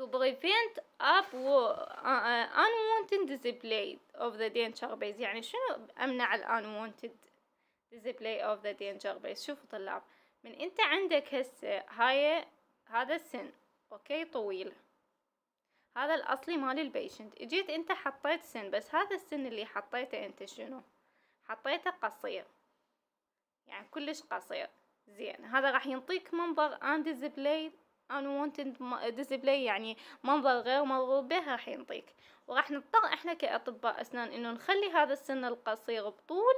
to prevent up uh, uh, unwanted display of the denture base يعني شنو امنع الانوانتد display of the danger base شوفوا طلاب من انت عندك هسه هاي هذا السن اوكي طويل هذا الاصلي مال البيشنت اجيت انت حطيت سن بس هذا السن اللي حطيته انت شنو حطيته قصير يعني كلش قصير زين هذا راح ينطيك منظر ان ديسبلاي unwanted display يعني منظر غير مرغوب به راح ينطيك وراح نضطر احنا كاطباء اسنان انه نخلي هذا السن القصير بطول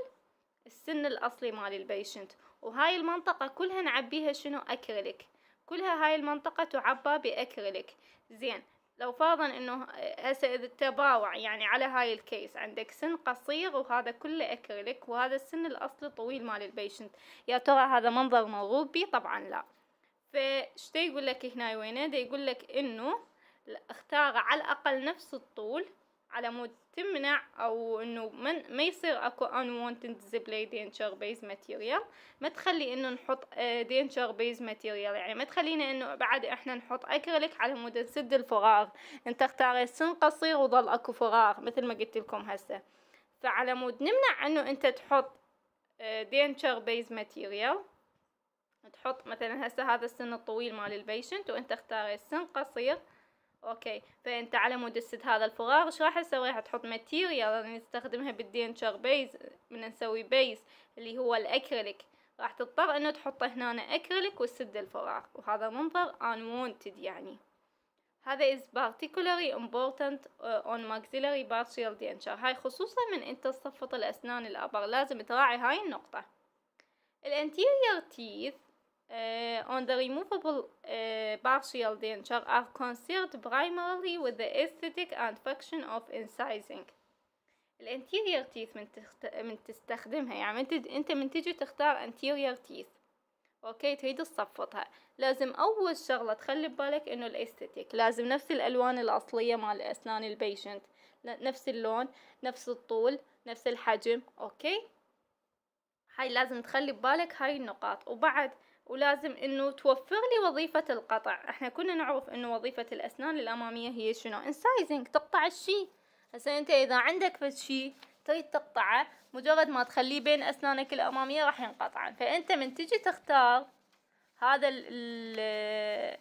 السن الاصلي مال البيشنت وهاي المنطقة كلها نعبيها شنو اكريليك كلها هاي المنطقة تعبى باكريليك زين لو فرضا انه هسه اذا التباوع يعني على هاي الكيس عندك سن قصير وهذا كله اكريليك وهذا السن الاصلي طويل مال البيشنت يا ترى هذا منظر مرغوب به طبعا لا فشتا يقول لك هنا وينه ده يقول لك انه اختار على الاقل نفس الطول على مود تمنع او انه من ما يصير اكو unwanted ديسبلاي دينشر بيز ماتيريال ما تخلي انه نحط دينشر بيز ماتيريال يعني ما تخلينا انه بعد احنا نحط اكريليك على مود نسد الفراغ انت اختاري سن قصير وظل اكو فراغ مثل ما قلت لكم هسه فعلى مود نمنع انه انت تحط دينشر بيز ماتيريال تحط مثلا هسه هذا السن الطويل مال البيشنت وانت اختاري سن قصير اوكي فانت على مود تسد هذا الفراغ ايش راح تسوي راح تحط ماتيريال يعني نستخدمها بالدينشر بيز من نسوي بيز اللي هو الاكريليك راح تضطر انه تحط هنا اكريليك وتسد الفراغ وهذا منظر وونتد يعني هذا is particularly important on maxillary partial denture هاي خصوصا من انت تصفط الاسنان الابر لازم تراعي هاي النقطة الانتيريور تيث آه، on the removable آه، partial denture are concealed primarily with the aesthetic and function of incising الانتيريور تيث من, تخت... من تستخدمها يعني من تد... انت من تجي تختار انتيريور تيث اوكي تريد تصفطها لازم اول شغله تخلي ببالك انه الاستيتيك لازم نفس الالوان الاصليه مال اسنان البيشنت نفس اللون نفس الطول نفس الحجم اوكي هاي لازم تخلي ببالك هاي النقاط وبعد ولازم انه توفر لي وظيفة القطع احنا كنا نعرف انه وظيفة الاسنان الامامية هي شنو انسايزنج تقطع الشي هسه انت اذا عندك فد شي تريد تقطعه مجرد ما تخليه بين اسنانك الامامية راح ينقطع فانت من تجي تختار هذا ال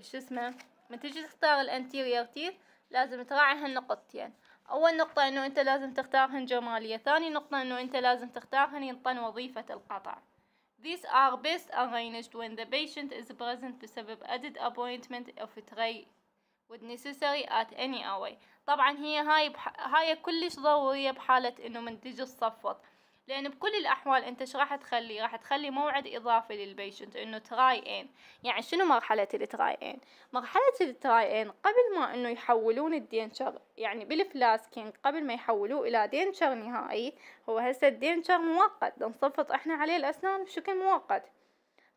شو اسمه من تجي تختار الانتيرير تيث لازم تراعي هالنقطتين اول نقطة انه انت لازم تختارهن جمالية ثاني نقطة انه انت لازم تختارهن ينطن وظيفة القطع These are best arranged when the patient is present بسبب added appointment of three, would necessary at any hour طبعا هي هاي بح... هاي كلش ضرورية بحالة انه منتج الصفوت لان بكل الاحوال انت ايش راح تخلي راح تخلي موعد اضافي للبيشنت انه تراي ان يعني شنو مرحله التراي ان مرحله التراي ان قبل ما انه يحولون الدينشر يعني بالفلاسكين قبل ما يحولوه الى دينشر نهائي هو هسه الدينشر مؤقت بنصفط احنا عليه الاسنان بشكل مؤقت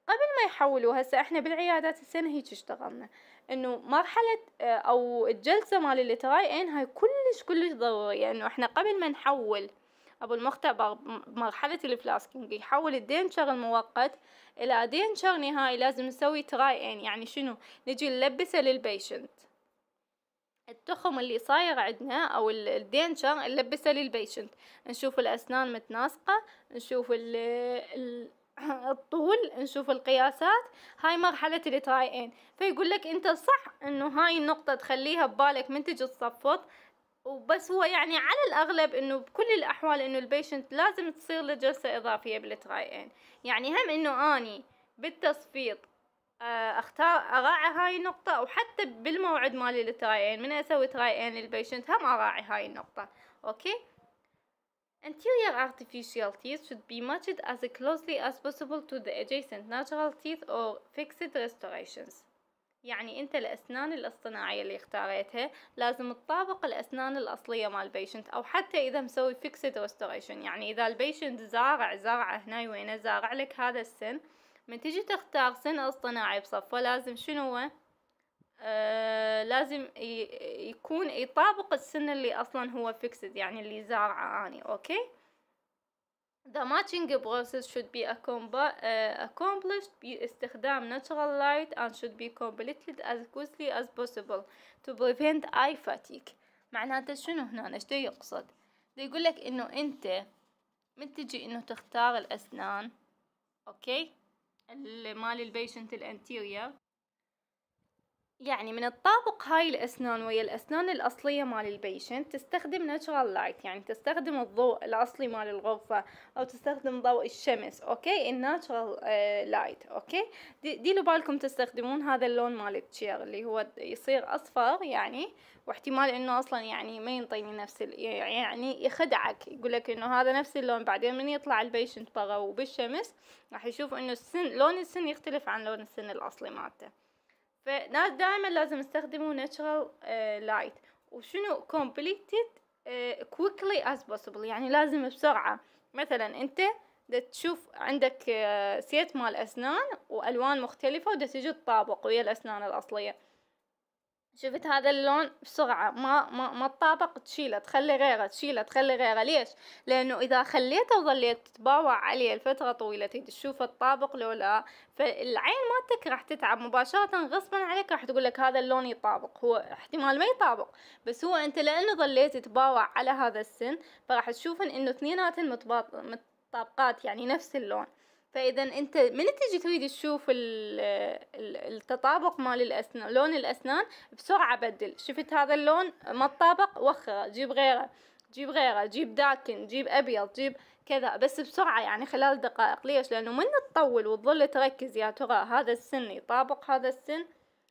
قبل ما يحولوه هسه احنا بالعيادات السنة هيك اشتغلنا انه مرحلة آه، او الجلسة مال التراي ان هاي كلش كلش ضرورية انه احنا قبل ما نحول أبو المختبر بمرحلة الفلاسكينج يحول الدينشر المؤقت إلى دينشر نهائي لازم نسوي تراي ان يعني شنو نجي نلبسه للبيشنت التخم اللي صاير عندنا او الدينشر نلبسه للبيشنت نشوف الاسنان متناسقه نشوف ال الطول نشوف القياسات هاي مرحلة التراي ان فيقول لك انت صح انه هاي النقطة تخليها ببالك من تجي تصفط وبس هو يعني على الاغلب انه بكل الاحوال انه البيشنت لازم تصير له جلسه اضافيه بالتراي يعني هم انه اني بالتصفيط آه، اختار اراعي هاي النقطة او حتى بالموعد مالي للترايين من اسوي ترايين للبيشنت هم اراعي هاي النقطة اوكي Anterior artificial teeth should be matched as closely as possible to the adjacent natural teeth or fixed restorations يعني انت الاسنان الاصطناعية اللي اختاريتها لازم تطابق الاسنان الاصلية مال البيشنت او حتى اذا مسوي فيكسد ريستوريشن يعني اذا البيشنت زارع زرعة هنا وينه زارع لك هذا السن من تجي تختار سن اصطناعي بصفه لازم شنو آه لازم يكون يطابق السن اللي اصلا هو فيكسد يعني اللي زارعه اني اوكي The matching process should be accomplished باستخدام natural light and should be completed as quickly as possible to prevent eye fatigue معناته شنو هنا ايش يقصد ده يقول لك انه انت من تجي انه تختار الاسنان اوكي مال البيشنت الانتيرير يعني من الطابق هاي الأسنان ويا الأسنان الأصلية مال البيشنت تستخدم ناتشرال لايت يعني تستخدم الضوء الأصلي مال الغرفة أو تستخدم ضوء الشمس أوكي الناتشرال آه، لايت أوكي ديروا ديلوا بالكم تستخدمون هذا اللون مال التشير اللي هو يصير أصفر يعني واحتمال إنه أصلا يعني ما ينطيني نفس يعني يخدعك يقول لك إنه هذا نفس اللون بعدين من يطلع البيشنت برا وبالشمس راح يشوف إنه السن لون السن يختلف عن لون السن الأصلي مالته فدائما لازم استخدموا ناتشرال لايت وشنو كومبليتد كويكلي از بوسيبل يعني لازم بسرعة مثلا انت دا تشوف عندك سيت آه، مال اسنان والوان مختلفة ودا تجي تطابق ويا الاسنان الاصلية شفت هذا اللون بسرعة ما ما ما تطابق تشيله تخلي غيره تشيله تخلي غيره ليش؟ لأنه إذا خليته وظليت تتباوع عليه لفترة طويلة تيجي تشوف الطابق لو لا فالعين مالتك راح تتعب مباشرة غصبا عليك راح تقول لك هذا اللون يطابق هو احتمال ما يطابق بس هو أنت لأنه ظليت تتباوع على هذا السن فراح تشوفن إنه اثنيناتهم متطابقات يعني نفس اللون فاذا انت من تجي تريد تشوف التطابق مال الاسنان لون الاسنان بسرعه بدل شفت هذا اللون ما تطابق وخره جيب غيره جيب غيره جيب داكن جيب ابيض جيب كذا بس بسرعه يعني خلال دقائق ليش لانه من تطول وتظل تركز يا ترى هذا السن يطابق هذا السن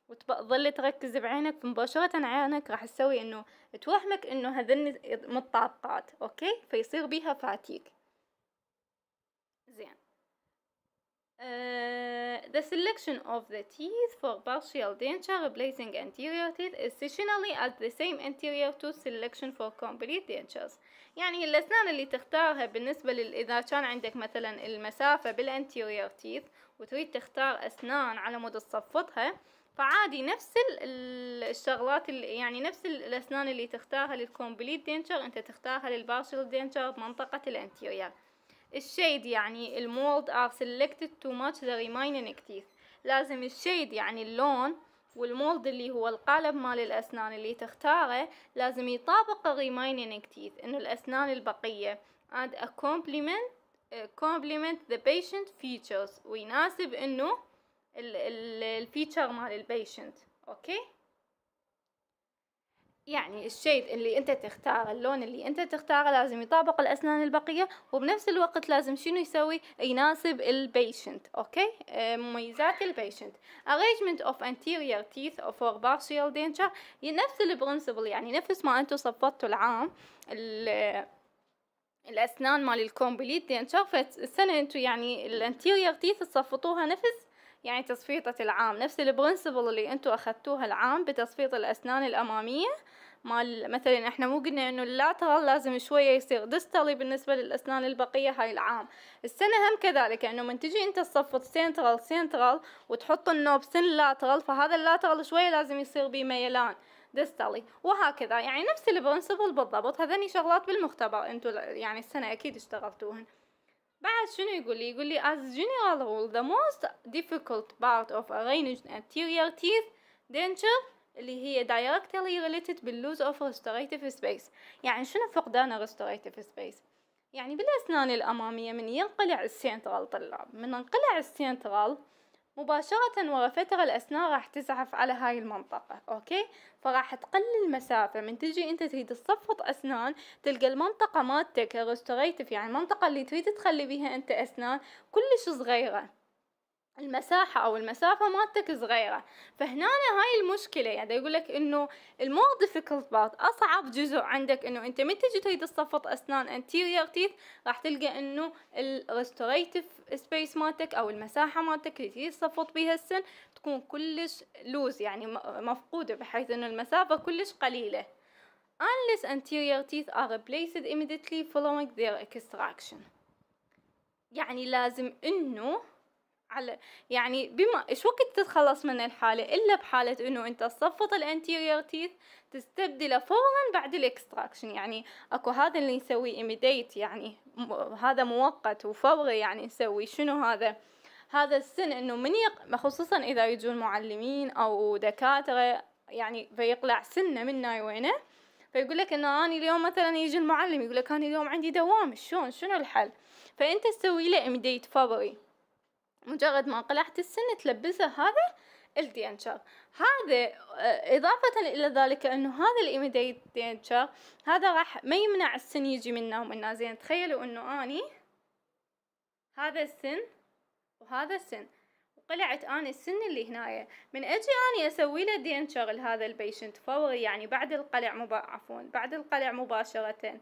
وتظل تركز بعينك مباشرة عينك راح تسوي انه توهمك انه هذن متطابقات اوكي فيصير بيها فاتيك Uh, the selection of the teeth for partial denture replacing anterior teeth is seasonally at the same anterior tooth selection for complete dentures يعني الأسنان اللي تختارها بالنسبة لل... إذا كان عندك مثلا المسافة بالانتيريور تيث وتريد تختار أسنان على مود تصفطها فعادي نفس الشغلات اللي يعني نفس الأسنان اللي تختارها للكومبليت دينشر أنت تختارها للبارشل دينشر بمنطقة الانتيريور الشيد يعني المولد are selected to match the remaining teeth لازم الشيد يعني اللون والمولد اللي هو القالب مال الأسنان اللي تختاره لازم يطابق remaining teeth إنه الأسنان البقية and a compliment complement the patient features ويناسب إنه الفيتشر مال البيشنت أوكي okay? يعني الشيد اللي انت تختاره اللون اللي انت تختاره لازم يطابق الاسنان البقيه وبنفس الوقت لازم شنو يسوي يناسب البيشنت اوكي آه، مميزات البيشنت arrangement of anterior teeth for partial denture نفس البرنسبل يعني نفس ما انتم صفطتوا العام الاسنان مال الكومبليت دينتشر فالسنه انتم يعني الانتيرير تيث تصفطوها نفس يعني تصفيطة العام نفس البرنسبل اللي انتو اخذتوها العام بتصفيط الاسنان الامامية مال مثلا احنا مو قلنا انه اللاترال لازم شوية يصير ديستالي بالنسبة للاسنان البقية هاي العام السنة هم كذلك انه من تجي انت تصفط سنترال سنترال وتحط النوب سن لاترال فهذا اللاترال شوية لازم يصير بيه ميلان ديستالي وهكذا يعني نفس البرنسبل بالضبط هذني شغلات بالمختبر انتو يعني السنة اكيد اشتغلتوهن بعد شنو يقول لي يقول لي as general rule the most difficult part of arranging anterior teeth denture اللي هي directly related باللوز of restorative space يعني شنو فقدان restorative space يعني بالأسنان الأمامية من ينقلع السنترال طلاب من انقلع السنترال مباشرة ورا فترة الأسنان راح تزعف على هاي المنطقة أوكي فراح تقلل المسافة من تجي أنت تريد تصفط أسنان تلقى المنطقة مالتك ريستوريتف يعني المنطقة اللي تريد تخلي بيها أنت أسنان كلش صغيرة المساحة أو المسافة مالتك صغيرة فهنا هاي المشكلة يعني يقول لك إنه المو difficult part أصعب جزء عندك إنه أنت من تجي تريد تصفط أسنان anterior teeth راح تلقى إنه الريستوريتيف سبيس مالتك أو المساحة مالتك اللي تريد تصفط بيها السن تكون كلش لوز يعني مفقودة بحيث إنه المسافة كلش قليلة unless anterior teeth are replaced immediately following their extraction يعني لازم إنه على يعني بما ايش وقت تتخلص من الحالة الا بحالة انه انت تصفط الانتيريور تيث تستبدله فورا بعد الاكستراكشن يعني اكو هذا اللي نسويه ايميديت يعني هذا مؤقت وفوري يعني نسوي شنو هذا هذا السن انه من يق... خصوصا اذا يجون معلمين او دكاترة يعني فيقلع سنه من هاي وينه فيقول لك انه انا اليوم مثلا يجي المعلم يقول لك انا اليوم عندي دوام شلون شنو الحل فانت تسوي له ايميديت فوري مجرد ما قلعت السن تلبسه هذا الدينشر هذا آه، إضافة إلى ذلك أنه هذا الإيميديت دينشر هذا راح ما يمنع السن يجي منا ومن زين تخيلوا أنه أني هذا السن وهذا السن وقلعت أنا السن اللي هنايا من أجي أني أسوي له دينشر لهذا البيشنت فوري يعني بعد القلع مبا... عفوا بعد القلع مباشرة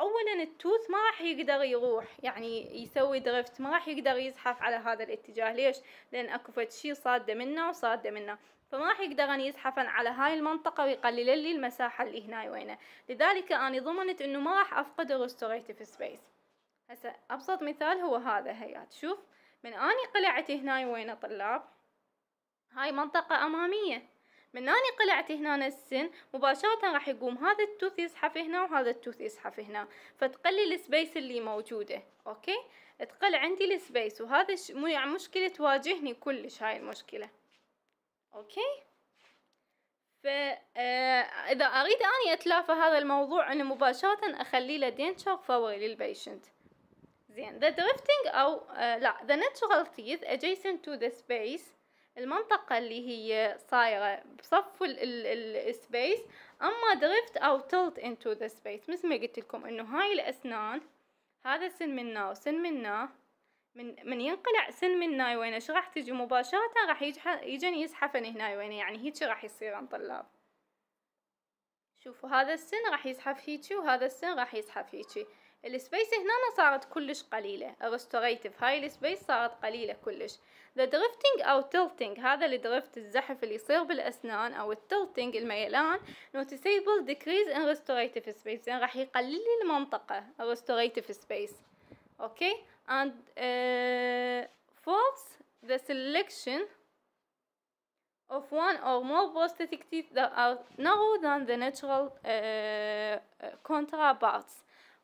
اولا التوث ما راح يقدر يروح يعني يسوي درفت ما راح يقدر يزحف على هذا الاتجاه ليش لان اكو شي صاده منه وصاده منه فما راح يقدر ان يزحفن على هاي المنطقة ويقلل لي المساحة اللي هنا وينه لذلك انا ضمنت انه ما راح افقد الريستوريتيف سبيس هسه ابسط مثال هو هذا هيات شوف من اني قلعت هنا وينه طلاب هاي منطقة امامية من هاني قلعت هنا السن مباشرة راح يقوم هذا التوث يزحف هنا وهذا التوث يزحف هنا فتقلي السبيس اللي موجودة اوكي تقل عندي السبيس وهذا يعني مشكلة تواجهني كلش هاي المشكلة اوكي آه، اذا أريد أني أتلافى هذا الموضوع اني مباشرة اخلي له دينتشر فوري للبيشنت زين ذا درفتنج أو آه، لا ذا ناتشرال teeth adjacent تو ذا سبيس المنطقة اللي هي صايرة بصف ال السبيس اما درفت او تلت انتو ذا space مثل ما قلت لكم انه هاي الاسنان هذا سن منا وسن منا من من ينقلع سن من وين ايش راح تجي مباشرة راح يجن يزحفن هنا وين يعني هيك راح يصيرن طلاب شوفوا هذا السن راح يزحف هيجي وهذا السن راح يزحف هيجي السبيس هنا صارت كلش قليلة الرستوريتف هاي السبيس صارت قليلة كلش The drifting أو tilting هذا الدرفت الزحف اللي يصير بالأسنان أو التلتنج الميلان noticeable decrease in restorative space يعني راح يقلل لي المنطقة restorative space okay and uh, false the selection of one or more prosthetic teeth that are narrower than the natural uh, counterparts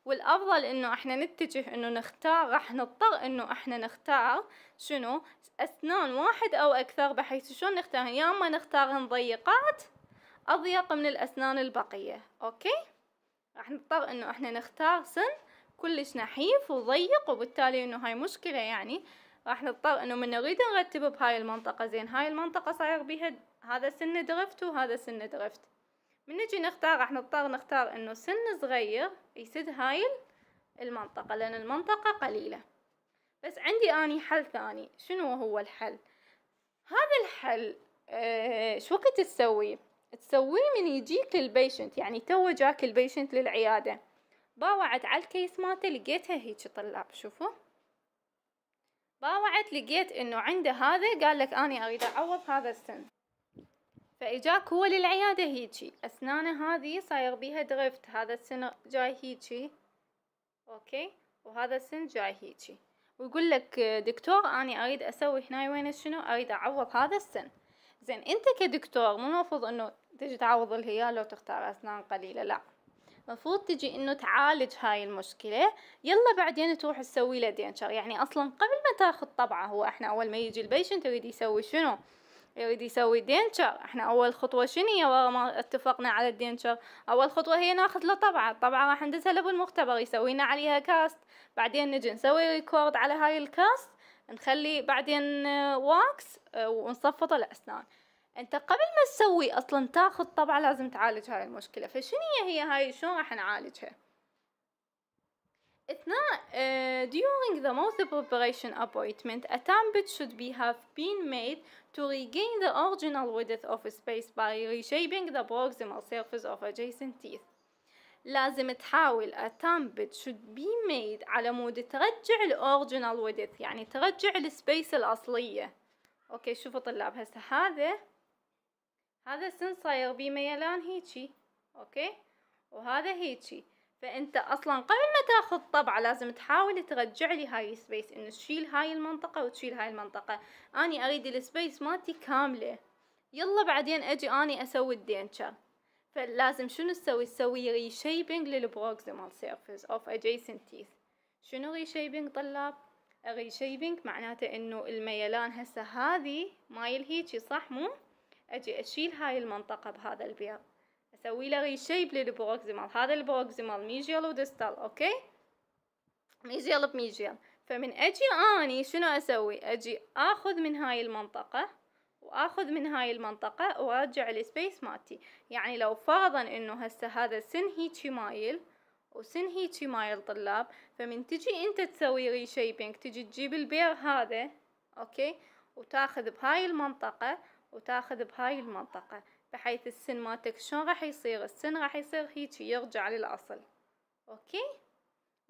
والافضل انه احنا نتجه انه نختار راح نضطر انه احنا نختار شنو اسنان واحد او اكثر بحيث شلون نختار يا اما نختارهن ضيقات اضيق من الاسنان البقية اوكي راح نضطر انه احنا نختار سن كلش نحيف وضيق وبالتالي انه هاي مشكلة يعني راح نضطر انه من نريد نرتبه بهاي المنطقة زين هاي المنطقة صاير بيها هذا سن درفت وهذا سن درفت من نجي نختار راح نضطر نختار انه سن صغير يسد هاي المنطقة لان المنطقة قليلة بس عندي اني حل ثاني شنو هو الحل هذا الحل آه شو وقت تسويه تسويه من يجيك البيشنت يعني تو جاك البيشنت للعيادة باوعت على الكيس مالته لقيتها هيك طلاب شوفوا باوعت لقيت انه عنده هذا قال لك اني اريد اعوض هذا السن فاجاك هو للعيادة هيجي اسنانه هذه صاير بيها درفت هذا السن جاي هيجي اوكي وهذا السن جاي هيجي ويقول لك دكتور اني اريد اسوي هنا وين شنو اريد اعوض هذا السن زين انت كدكتور مو المفروض انه تجي تعوض الهيا لو تختار اسنان قليلة لا مفروض تجي انه تعالج هاي المشكلة يلا بعدين تروح تسوي له دينشر يعني اصلا قبل ما تاخذ طبعة هو احنا اول ما يجي البيشنت يريد يسوي شنو يريد يسوي دينشر احنا اول خطوة شنو هي ورا ما اتفقنا على الدينشر اول خطوة هي ناخذ له طبعة الطبعة راح ندزها له بالمختبر يسوينا عليها كاست بعدين نجي نسوي ريكورد على هاي الكاست نخلي بعدين واكس آه، ونصفطه الاسنان انت قبل ما تسوي اصلا تاخذ طبعة لازم تعالج هاي المشكلة فشنو هي هاي شلون راح نعالجها اثناء uh, during the mouth preparation appointment a tambit should be have been made to regain the original width of space by reshaping the proximal surface of adjacent teeth لازم تحاول a tamp should be made على مود ترجع ال original width يعني ترجع space الأصلية أوكي شوفوا طلاب هسه هذا هذا السن صاير بيه ميلان هيجي أوكي وهذا هيجي فانت اصلا قبل ما تاخذ طبعة لازم تحاول ترجع لي هاي السبيس انه تشيل هاي المنطقة وتشيل هاي المنطقة اني اريد السبيس مالتي كاملة يلا بعدين اجي اني اسوي الدينشر فلازم شنو تسوي تسوي ريشيبنج للبروكسيمال سيرفيس اوف ادجيسنت تيث شنو ريشيبنج طلاب ريشيبنج معناته انه الميلان هسه هذه مايل هيجي صح مو اجي اشيل هاي المنطقة بهذا البيض اسوي له ريشيب للبروكسيمال هذا البروكسيمال ميجيال وديستال اوكي ميجيال بميجيال فمن اجي اني شنو اسوي اجي اخذ من هاي المنطقة واخذ من هاي المنطقة وارجع السبيس مالتي يعني لو فرضا انه هسه هذا سن هيجي مايل وسن هيجي مايل طلاب فمن تجي انت تسوي ريشيبينج تجي تجيب البير هذا اوكي وتاخذ بهاي المنطقة وتاخذ بهاي المنطقة بحيث السن مالتك شلون راح يصير السن راح يصير هيك يرجع للاصل اوكي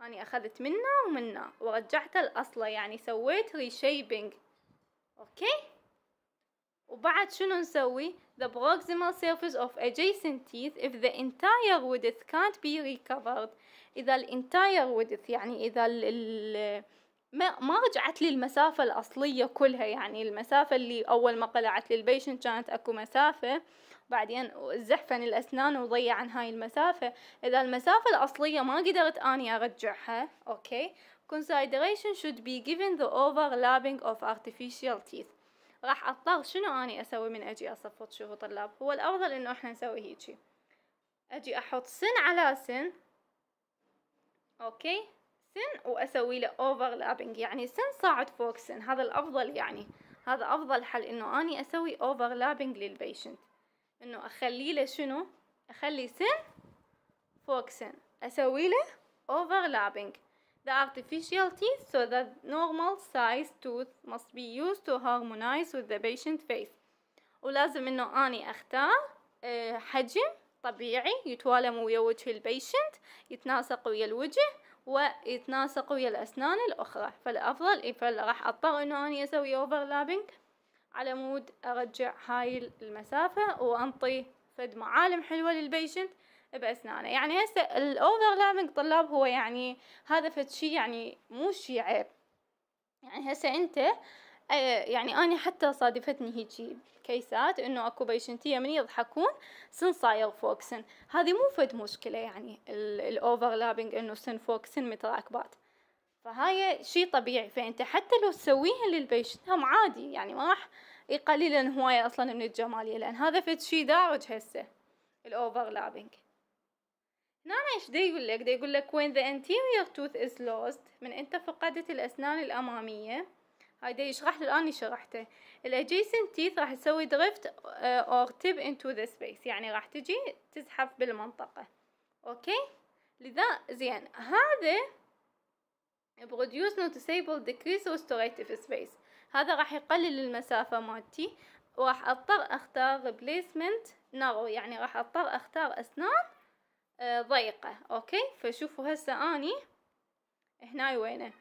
اني اخذت منه ومنه ورجعته لاصله يعني سويت ريشيبنج اوكي وبعد شنو نسوي the proximal surface of adjacent teeth if the entire width can't be recovered اذا الانتاير width يعني اذا ال ال ما ما رجعت لي المسافة الأصلية كلها يعني المسافة اللي أول ما قلعت للبيشن كانت أكو مسافة بعدين زحفن الأسنان وضيع عن هاي المسافة إذا المسافة الأصلية ما قدرت أني أرجعها أوكي consideration should be given the overlapping of artificial teeth راح اضطر شنو اني اسوي من اجي اصفط شوفوا طلاب هو الافضل انه احنا نسوي هيجي اجي احط سن على سن اوكي سن واسوي له overlapping يعني سن صاعد فوق سن هذا الافضل يعني هذا افضل حل انه اني اسوي overlapping للبيشنت انه اخلي له شنو اخلي سن فوق سن اسوي له overlapping The artificial teeth so that normal size tooth must be used to harmonize with the patient face ولازم انه اني اختار آه، حجم طبيعي يتوالم ويا وجه البيشنت يتناسق ويا الوجه ويتناسق ويا الأسنان الأخرى فالأفضل إيه، فراح أضطر إنه أني أسوي overlapping على مود ارجع هاي المسافة وانطي فد معالم حلوة للبيشنت باسنانه يعني هسه الاوفرلابنج طلاب هو يعني هذا فد شي يعني مو شي عيب يعني هسه انت آه، يعني اني حتى صادفتني هيجي كيسات انه اكو بيشنتية من يضحكون سن صاير فوكسن هذه مو فد مشكلة يعني الاوفرلابنج انه سن فوكسن متراكبات فهاي شيء طبيعي فانت حتى لو تسويها للبيش هم عادي يعني ما راح يقللن هواية اصلا من الجمالية لان هذا فد شيء دارج هسه لابينج هنا ايش دا يقول لك دا يقول لك وين ذا انتيرير توث از لوست من انت فقدت الاسنان الامامية هاي دا يشرح الان شرحته الاجيسنت تيث راح تسوي دريفت اور تب انتو ذا سبيس يعني راح تجي تزحف بالمنطقة اوكي لذا زين هذا بreduce no disable decrease restorative space هذا راح يقلل المسافة مالتي وراح اضطر اختار replacement narrow يعني راح اضطر اختار اسنان آه، ضيقة اوكي فشوفوا هسه اني هنا وينه